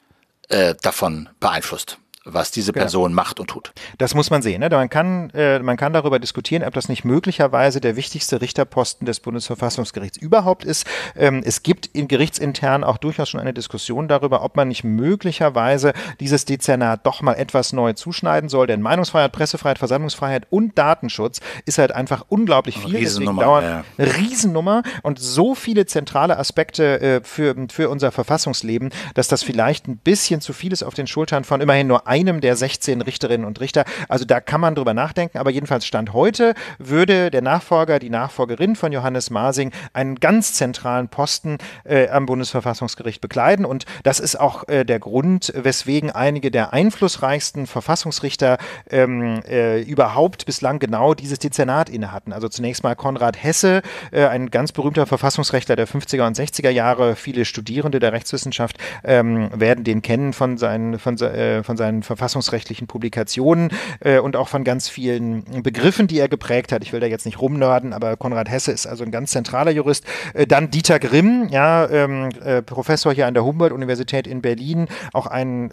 äh, davon beeinflusst was diese genau. Person genau. macht und tut. Das muss man sehen. Ne? Man, kann, äh, man kann darüber diskutieren, ob das nicht möglicherweise der wichtigste Richterposten des Bundesverfassungsgerichts überhaupt ist. Ähm, es gibt in gerichtsintern auch durchaus schon eine Diskussion darüber, ob man nicht möglicherweise dieses Dezernat doch mal etwas neu zuschneiden soll. Denn Meinungsfreiheit, Pressefreiheit, Versammlungsfreiheit und Datenschutz ist halt einfach unglaublich viel. Riesennummer, dauern, ja. Riesennummer und so viele zentrale Aspekte äh, für, für unser Verfassungsleben, dass das vielleicht ein bisschen zu viel ist auf den Schultern von immerhin nur einem der 16 Richterinnen und Richter. Also da kann man drüber nachdenken, aber jedenfalls Stand heute würde der Nachfolger, die Nachfolgerin von Johannes Masing einen ganz zentralen Posten äh, am Bundesverfassungsgericht bekleiden und das ist auch äh, der Grund, weswegen einige der einflussreichsten Verfassungsrichter ähm, äh, überhaupt bislang genau dieses Dezernat inne hatten. Also zunächst mal Konrad Hesse, äh, ein ganz berühmter Verfassungsrechtler der 50er und 60er Jahre. Viele Studierende der Rechtswissenschaft ähm, werden den kennen von seinen, von, äh, von seinen verfassungsrechtlichen Publikationen äh, und auch von ganz vielen Begriffen, die er geprägt hat. Ich will da jetzt nicht rumnörden, aber Konrad Hesse ist also ein ganz zentraler Jurist. Äh, dann Dieter Grimm, ja, ähm, äh, Professor hier an der Humboldt-Universität in Berlin, auch ein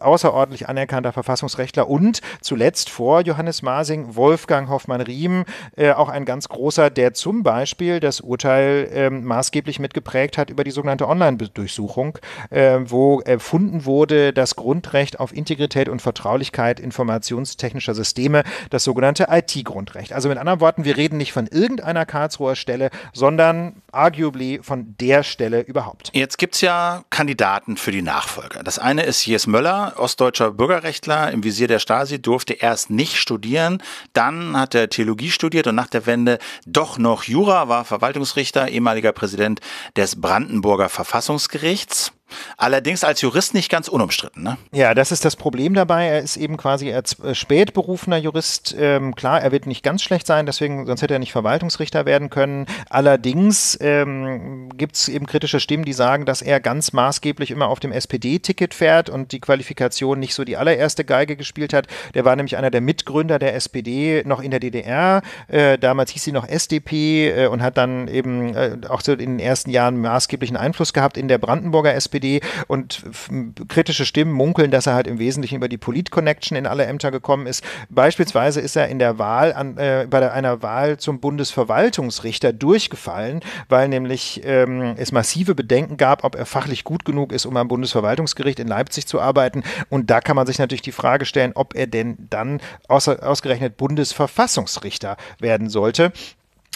außerordentlich anerkannter Verfassungsrechtler und zuletzt vor Johannes Masing Wolfgang Hoffmann-Riem, äh, auch ein ganz großer, der zum Beispiel das Urteil ähm, maßgeblich mitgeprägt hat über die sogenannte Online-Durchsuchung, äh, wo erfunden wurde, das Grundrecht auf Integrität Integrität und Vertraulichkeit informationstechnischer Systeme, das sogenannte IT-Grundrecht. Also mit anderen Worten, wir reden nicht von irgendeiner Karlsruher Stelle, sondern arguably von der Stelle überhaupt. Jetzt gibt es ja Kandidaten für die Nachfolger. Das eine ist Jes Möller, ostdeutscher Bürgerrechtler im Visier der Stasi, durfte erst nicht studieren, dann hat er Theologie studiert und nach der Wende doch noch Jura, war Verwaltungsrichter, ehemaliger Präsident des Brandenburger Verfassungsgerichts. Allerdings als Jurist nicht ganz unumstritten. Ne? Ja, das ist das Problem dabei. Er ist eben quasi als äh, spätberufener Jurist. Ähm, klar, er wird nicht ganz schlecht sein, deswegen, sonst hätte er nicht Verwaltungsrichter werden können. Allerdings ähm, gibt es eben kritische Stimmen, die sagen, dass er ganz maßgeblich immer auf dem SPD-Ticket fährt und die Qualifikation nicht so die allererste Geige gespielt hat. Der war nämlich einer der Mitgründer der SPD noch in der DDR. Äh, damals hieß sie noch SDP äh, und hat dann eben äh, auch so in den ersten Jahren maßgeblichen Einfluss gehabt in der Brandenburger SPD. SPD und kritische Stimmen munkeln, dass er halt im Wesentlichen über die Politconnection in alle Ämter gekommen ist. Beispielsweise ist er in der Wahl an, äh, bei der, einer Wahl zum Bundesverwaltungsrichter durchgefallen, weil nämlich ähm, es massive Bedenken gab, ob er fachlich gut genug ist, um am Bundesverwaltungsgericht in Leipzig zu arbeiten. Und da kann man sich natürlich die Frage stellen, ob er denn dann aus, ausgerechnet Bundesverfassungsrichter werden sollte.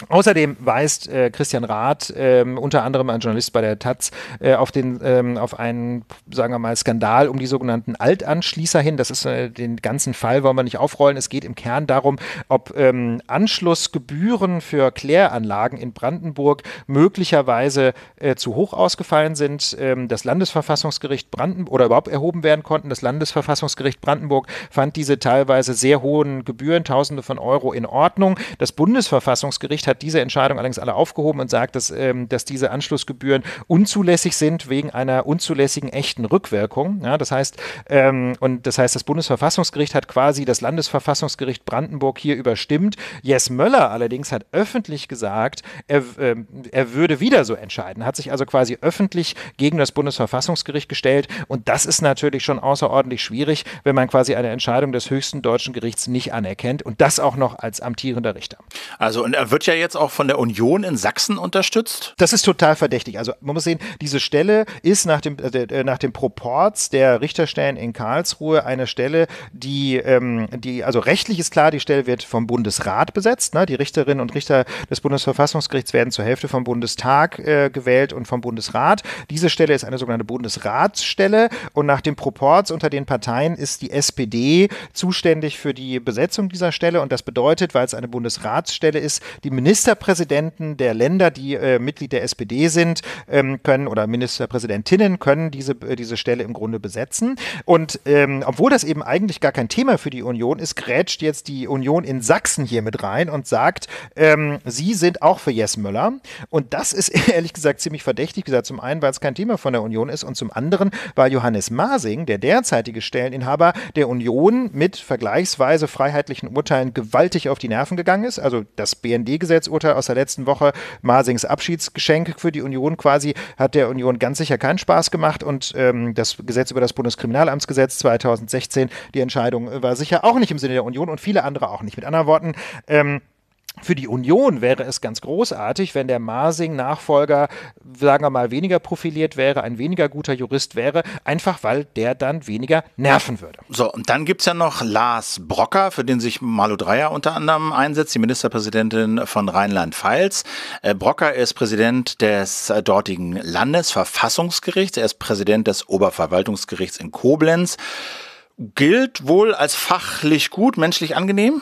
Außerdem weist äh, Christian Rath, äh, unter anderem ein Journalist bei der Taz, äh, auf, den, ähm, auf einen, sagen wir mal, Skandal um die sogenannten Altanschließer hin. Das ist äh, den ganzen Fall, wollen wir nicht aufrollen. Es geht im Kern darum, ob ähm, Anschlussgebühren für Kläranlagen in Brandenburg möglicherweise äh, zu hoch ausgefallen sind. Ähm, das Landesverfassungsgericht Brandenburg oder überhaupt erhoben werden konnten. Das Landesverfassungsgericht Brandenburg fand diese teilweise sehr hohen Gebühren, Tausende von Euro, in Ordnung. Das Bundesverfassungsgericht hat diese Entscheidung allerdings alle aufgehoben und sagt, dass, ähm, dass diese Anschlussgebühren unzulässig sind wegen einer unzulässigen echten Rückwirkung. Ja, das heißt, ähm, und das heißt, das Bundesverfassungsgericht hat quasi das Landesverfassungsgericht Brandenburg hier überstimmt. Jess Möller allerdings hat öffentlich gesagt, er, äh, er würde wieder so entscheiden, hat sich also quasi öffentlich gegen das Bundesverfassungsgericht gestellt. Und das ist natürlich schon außerordentlich schwierig, wenn man quasi eine Entscheidung des höchsten deutschen Gerichts nicht anerkennt und das auch noch als amtierender Richter. Also, und er wird ja jetzt auch von der Union in Sachsen unterstützt? Das ist total verdächtig. Also man muss sehen, diese Stelle ist nach dem, äh, äh nach dem Proports der Richterstellen in Karlsruhe eine Stelle, die, ähm, die, also rechtlich ist klar, die Stelle wird vom Bundesrat besetzt. Ne? Die Richterinnen und Richter des Bundesverfassungsgerichts werden zur Hälfte vom Bundestag äh, gewählt und vom Bundesrat. Diese Stelle ist eine sogenannte Bundesratsstelle und nach dem Proports unter den Parteien ist die SPD zuständig für die Besetzung dieser Stelle und das bedeutet, weil es eine Bundesratsstelle ist, die Minister Ministerpräsidenten der Länder, die äh, Mitglied der SPD sind, ähm, können oder Ministerpräsidentinnen können diese, äh, diese Stelle im Grunde besetzen. Und ähm, obwohl das eben eigentlich gar kein Thema für die Union ist, grätscht jetzt die Union in Sachsen hier mit rein und sagt, ähm, sie sind auch für Jess Müller. Und das ist ehrlich gesagt ziemlich verdächtig gesagt. Zum einen, weil es kein Thema von der Union ist und zum anderen, weil Johannes Masing, der derzeitige Stelleninhaber der Union mit vergleichsweise freiheitlichen Urteilen gewaltig auf die Nerven gegangen ist. Also das BND-Gesetz Urteil aus der letzten Woche, Masings Abschiedsgeschenk für die Union quasi, hat der Union ganz sicher keinen Spaß gemacht und ähm, das Gesetz über das Bundeskriminalamtsgesetz 2016, die Entscheidung äh, war sicher auch nicht im Sinne der Union und viele andere auch nicht. Mit anderen Worten, ähm, für die Union wäre es ganz großartig, wenn der masing nachfolger sagen wir mal, weniger profiliert wäre, ein weniger guter Jurist wäre, einfach weil der dann weniger nerven würde. So, und dann gibt es ja noch Lars Brocker, für den sich Malu Dreyer unter anderem einsetzt, die Ministerpräsidentin von Rheinland-Pfalz. Äh, Brocker ist Präsident des äh, dortigen Landesverfassungsgerichts, er ist Präsident des Oberverwaltungsgerichts in Koblenz gilt wohl als fachlich gut, menschlich angenehm.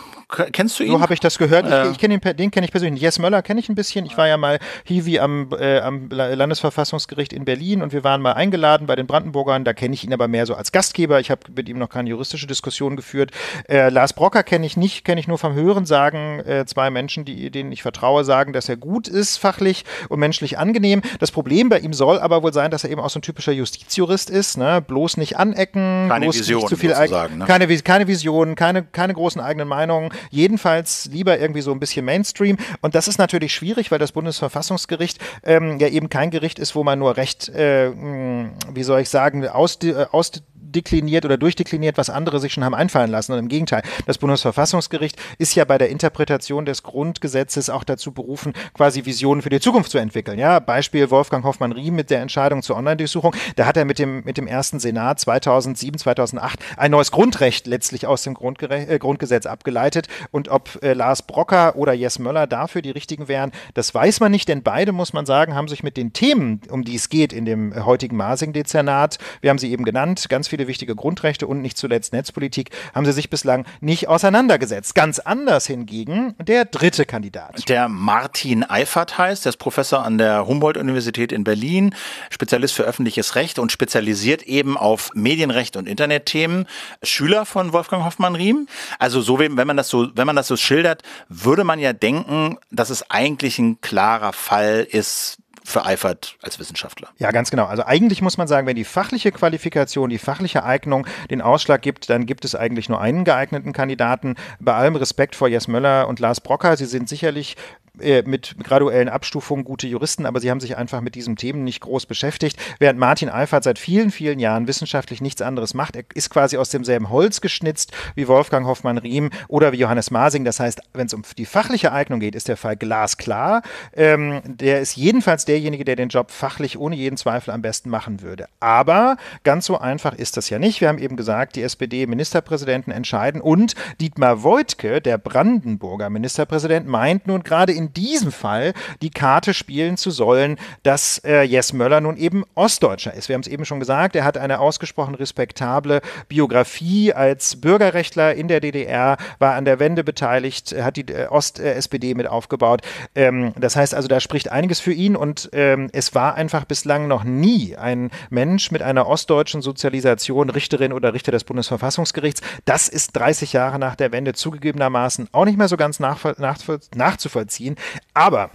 Kennst du ihn? So habe ich das gehört. Äh. Ich, ich kenne den, den kenne ich persönlich. Jess Möller kenne ich ein bisschen. Ich war ja mal Hiwi am, äh, am Landesverfassungsgericht in Berlin und wir waren mal eingeladen bei den Brandenburgern. Da kenne ich ihn aber mehr so als Gastgeber. Ich habe mit ihm noch keine juristische Diskussion geführt. Äh, Lars Brocker kenne ich nicht, kenne ich nur vom Hören sagen. äh, zwei Menschen, die, denen ich vertraue, sagen, dass er gut ist, fachlich und menschlich angenehm. Das Problem bei ihm soll aber wohl sein, dass er eben auch so ein typischer Justizjurist ist. Ne? Bloß nicht anecken, keine bloß Vision, nicht zu viel viel ne? keine, keine Vision, keine, keine großen eigenen Meinungen. Jedenfalls lieber irgendwie so ein bisschen Mainstream. Und das ist natürlich schwierig, weil das Bundesverfassungsgericht ähm, ja eben kein Gericht ist, wo man nur recht, äh, hm, wie soll ich sagen, aus, äh, aus dekliniert oder durchdekliniert, was andere sich schon haben einfallen lassen. Und im Gegenteil, das Bundesverfassungsgericht ist ja bei der Interpretation des Grundgesetzes auch dazu berufen, quasi Visionen für die Zukunft zu entwickeln. Ja, Beispiel Wolfgang Hoffmann-Riem mit der Entscheidung zur Online-Durchsuchung. Da hat er mit dem, mit dem ersten Senat 2007, 2008 ein neues Grundrecht letztlich aus dem Grundgere äh, Grundgesetz abgeleitet. Und ob äh, Lars Brocker oder Jess Möller dafür die richtigen wären, das weiß man nicht, denn beide, muss man sagen, haben sich mit den Themen, um die es geht in dem heutigen Masing-Dezernat, wir haben sie eben genannt, ganz viele viele wichtige Grundrechte und nicht zuletzt Netzpolitik haben sie sich bislang nicht auseinandergesetzt. Ganz anders hingegen der dritte Kandidat. Der Martin Eifert heißt, der ist Professor an der Humboldt-Universität in Berlin, Spezialist für öffentliches Recht und spezialisiert eben auf Medienrecht und Internetthemen, Schüler von Wolfgang Hoffmann-Riem. Also so, wenn man das so, wenn man das so schildert, würde man ja denken, dass es eigentlich ein klarer Fall ist, vereifert als Wissenschaftler. Ja, ganz genau. Also eigentlich muss man sagen, wenn die fachliche Qualifikation, die fachliche Eignung den Ausschlag gibt, dann gibt es eigentlich nur einen geeigneten Kandidaten. Bei allem Respekt vor Jes Möller und Lars Brocker, sie sind sicherlich äh, mit graduellen Abstufungen gute Juristen, aber sie haben sich einfach mit diesen Themen nicht groß beschäftigt. Während Martin Eifert seit vielen, vielen Jahren wissenschaftlich nichts anderes macht, er ist quasi aus demselben Holz geschnitzt wie Wolfgang Hoffmann-Riem oder wie Johannes Masing. Das heißt, wenn es um die fachliche Eignung geht, ist der Fall glasklar. Ähm, der ist jedenfalls derjenige, der den Job fachlich ohne jeden Zweifel am besten machen würde. Aber ganz so einfach ist das ja nicht. Wir haben eben gesagt, die SPD-Ministerpräsidenten entscheiden und Dietmar Woidke, der Brandenburger Ministerpräsident, meint nun gerade in diesem Fall die Karte spielen zu sollen, dass äh, Jess Möller nun eben Ostdeutscher ist. Wir haben es eben schon gesagt, er hat eine ausgesprochen respektable Biografie als Bürgerrechtler in der DDR, war an der Wende beteiligt, hat die äh, Ost-SPD mit aufgebaut. Ähm, das heißt also, da spricht einiges für ihn und ähm, es war einfach bislang noch nie ein Mensch mit einer ostdeutschen Sozialisation, Richterin oder Richter des Bundesverfassungsgerichts. Das ist 30 Jahre nach der Wende zugegebenermaßen auch nicht mehr so ganz nachvoll nachzuvollziehen. Aber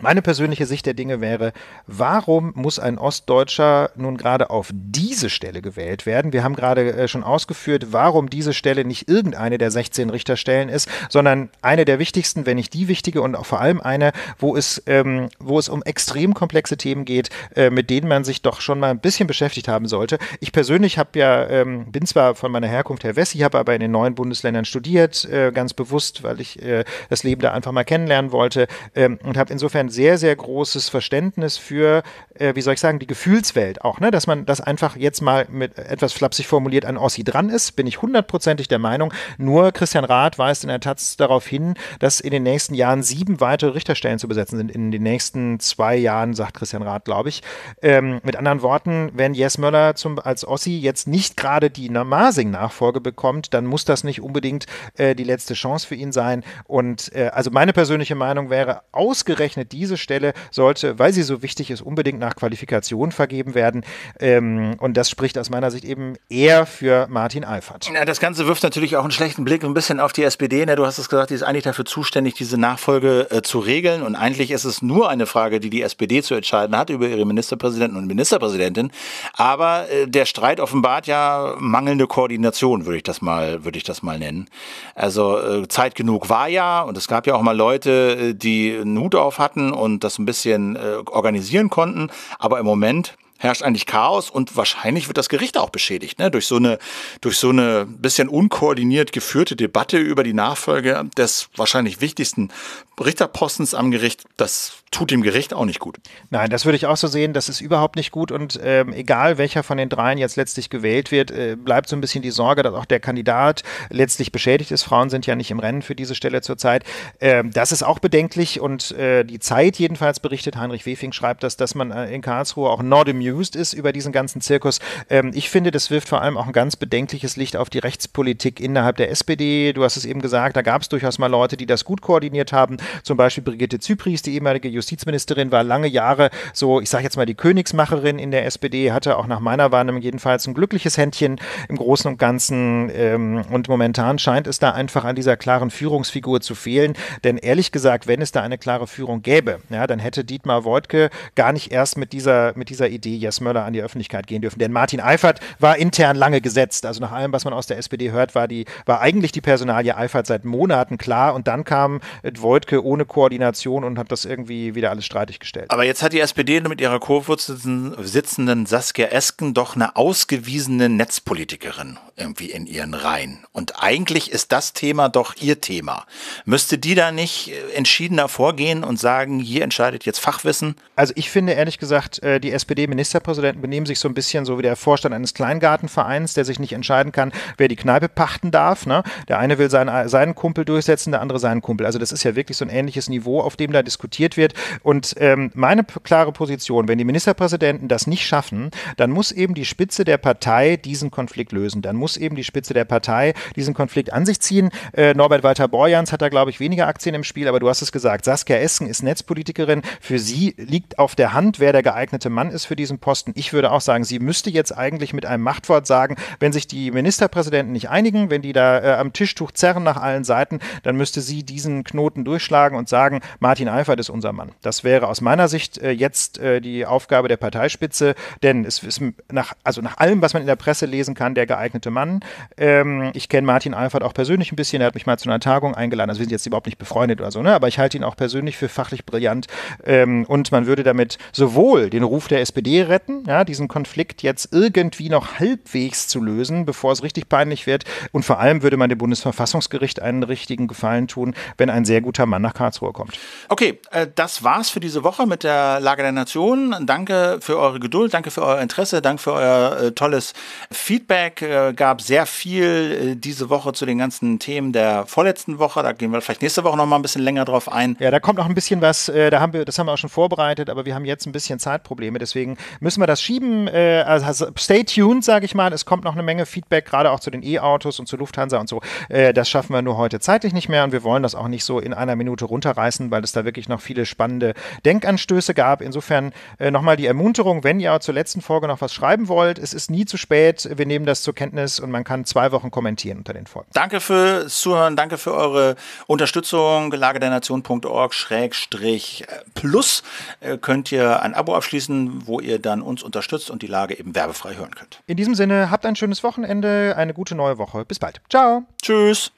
meine persönliche Sicht der Dinge wäre, warum muss ein Ostdeutscher nun gerade auf diese Stelle gewählt werden? Wir haben gerade äh, schon ausgeführt, warum diese Stelle nicht irgendeine der 16 Richterstellen ist, sondern eine der wichtigsten, wenn nicht die wichtige und auch vor allem eine, wo es, ähm, wo es um extrem komplexe Themen geht, äh, mit denen man sich doch schon mal ein bisschen beschäftigt haben sollte. Ich persönlich habe ja, ähm, bin zwar von meiner Herkunft Herr Wessi, habe aber in den neuen Bundesländern studiert, äh, ganz bewusst, weil ich äh, das Leben da einfach mal kennenlernen wollte ähm, und habe insofern ein sehr, sehr großes Verständnis für, äh, wie soll ich sagen, die Gefühlswelt auch, ne? dass man das einfach jetzt mal mit etwas flapsig formuliert an Ossi dran ist, bin ich hundertprozentig der Meinung. Nur Christian Rath weist in der Taz darauf hin, dass in den nächsten Jahren sieben weitere Richterstellen zu besetzen sind. In den nächsten zwei Jahren, sagt Christian Rath, glaube ich. Ähm, mit anderen Worten, wenn Jess Möller zum, als Ossi jetzt nicht gerade die Masing-Nachfolge bekommt, dann muss das nicht unbedingt äh, die letzte Chance für ihn sein. Und äh, also meine persönliche Meinung wäre, ausgerechnet diese Stelle sollte, weil sie so wichtig ist, unbedingt nach Qualifikation vergeben werden. Ähm, und das spricht aus meiner Sicht eben eher für Martin Eifert. Ja, das Ganze wirft natürlich auch einen schlechten Blick ein bisschen auf die SPD. Ne? Du hast es gesagt, die ist eigentlich dafür zuständig, diese Nachfolge äh, zu regeln. Und eigentlich ist es nur eine Frage, die die SPD zu entscheiden hat über ihre Ministerpräsidenten und Ministerpräsidentin. Aber äh, der Streit offenbart ja mangelnde Koordination, würde ich das mal, würde ich das mal nennen. Also äh, Zeit genug war ja und es gab ja auch mal Leute, äh, die einen Hut auf hatten und das ein bisschen äh, organisieren konnten. Aber im Moment herrscht eigentlich Chaos und wahrscheinlich wird das Gericht auch beschädigt, ne? durch so eine, durch so eine bisschen unkoordiniert geführte Debatte über die Nachfolge des wahrscheinlich wichtigsten Richterpostens am Gericht. Das tut dem Gericht auch nicht gut. Nein, das würde ich auch so sehen. Das ist überhaupt nicht gut und ähm, egal welcher von den dreien jetzt letztlich gewählt wird, äh, bleibt so ein bisschen die Sorge, dass auch der Kandidat letztlich beschädigt ist. Frauen sind ja nicht im Rennen für diese Stelle zurzeit. Ähm, das ist auch bedenklich und äh, die Zeit jedenfalls berichtet, Heinrich Wefing schreibt das, dass man äh, in Karlsruhe auch Nordemü confused ist über diesen ganzen Zirkus. Ähm, ich finde, das wirft vor allem auch ein ganz bedenkliches Licht auf die Rechtspolitik innerhalb der SPD. Du hast es eben gesagt, da gab es durchaus mal Leute, die das gut koordiniert haben. Zum Beispiel Brigitte Zypries, die ehemalige Justizministerin, war lange Jahre so, ich sage jetzt mal, die Königsmacherin in der SPD, hatte auch nach meiner Wahrnehmung jedenfalls ein glückliches Händchen im Großen und Ganzen. Ähm, und momentan scheint es da einfach an dieser klaren Führungsfigur zu fehlen. Denn ehrlich gesagt, wenn es da eine klare Führung gäbe, ja, dann hätte Dietmar Woidke gar nicht erst mit dieser, mit dieser Idee Elias Möller an die Öffentlichkeit gehen dürfen. Denn Martin Eifert war intern lange gesetzt. Also nach allem, was man aus der SPD hört, war, die, war eigentlich die Personalie Eifert seit Monaten klar. Und dann kam Wojtke ohne Koordination und hat das irgendwie wieder alles streitig gestellt. Aber jetzt hat die SPD mit ihrer Co-Vorsitzenden Saskia Esken doch eine ausgewiesene Netzpolitikerin irgendwie in ihren Reihen. Und eigentlich ist das Thema doch ihr Thema. Müsste die da nicht entschiedener vorgehen und sagen, hier entscheidet jetzt Fachwissen? Also ich finde ehrlich gesagt, äh, die SPD-Ministerin Ministerpräsidenten benehmen sich so ein bisschen so wie der Vorstand eines Kleingartenvereins, der sich nicht entscheiden kann, wer die Kneipe pachten darf. Ne? Der eine will seinen, seinen Kumpel durchsetzen, der andere seinen Kumpel. Also das ist ja wirklich so ein ähnliches Niveau, auf dem da diskutiert wird. Und ähm, meine klare Position, wenn die Ministerpräsidenten das nicht schaffen, dann muss eben die Spitze der Partei diesen Konflikt lösen. Dann muss eben die Spitze der Partei diesen Konflikt an sich ziehen. Äh, Norbert Walter Borjans hat da, glaube ich, weniger Aktien im Spiel, aber du hast es gesagt. Saskia Essen ist Netzpolitikerin. Für sie liegt auf der Hand, wer der geeignete Mann ist für diesen diesem Posten. Ich würde auch sagen, sie müsste jetzt eigentlich mit einem Machtwort sagen, wenn sich die Ministerpräsidenten nicht einigen, wenn die da äh, am Tischtuch zerren nach allen Seiten, dann müsste sie diesen Knoten durchschlagen und sagen, Martin Eifert ist unser Mann. Das wäre aus meiner Sicht äh, jetzt äh, die Aufgabe der Parteispitze, denn es ist nach, also nach allem, was man in der Presse lesen kann, der geeignete Mann. Ähm, ich kenne Martin Eifert auch persönlich ein bisschen, er hat mich mal zu einer Tagung eingeladen, also wir sind jetzt überhaupt nicht befreundet oder so, ne? aber ich halte ihn auch persönlich für fachlich brillant ähm, und man würde damit sowohl den Ruf der SPD retten, ja, diesen Konflikt jetzt irgendwie noch halbwegs zu lösen, bevor es richtig peinlich wird. Und vor allem würde man dem Bundesverfassungsgericht einen richtigen Gefallen tun, wenn ein sehr guter Mann nach Karlsruhe kommt. Okay, äh, das war's für diese Woche mit der Lage der Nation. Danke für eure Geduld, danke für euer Interesse, danke für euer äh, tolles Feedback. Äh, gab sehr viel äh, diese Woche zu den ganzen Themen der vorletzten Woche. Da gehen wir vielleicht nächste Woche noch mal ein bisschen länger drauf ein. Ja, da kommt noch ein bisschen was. Äh, da haben wir, das haben wir auch schon vorbereitet, aber wir haben jetzt ein bisschen Zeitprobleme. Deswegen müssen wir das schieben. Äh, also, also stay tuned, sage ich mal. Es kommt noch eine Menge Feedback, gerade auch zu den E-Autos und zu Lufthansa und so. Äh, das schaffen wir nur heute zeitlich nicht mehr und wir wollen das auch nicht so in einer Minute runterreißen, weil es da wirklich noch viele spannende Denkanstöße gab. Insofern äh, nochmal die Ermunterung, wenn ihr zur letzten Folge noch was schreiben wollt, es ist nie zu spät. Wir nehmen das zur Kenntnis und man kann zwei Wochen kommentieren unter den Folgen. Danke fürs Zuhören, danke für eure Unterstützung. Lage der Nation.org plus äh, könnt ihr ein Abo abschließen, wo ihr dann uns unterstützt und die Lage eben werbefrei hören könnt. In diesem Sinne, habt ein schönes Wochenende, eine gute neue Woche. Bis bald. Ciao. Tschüss.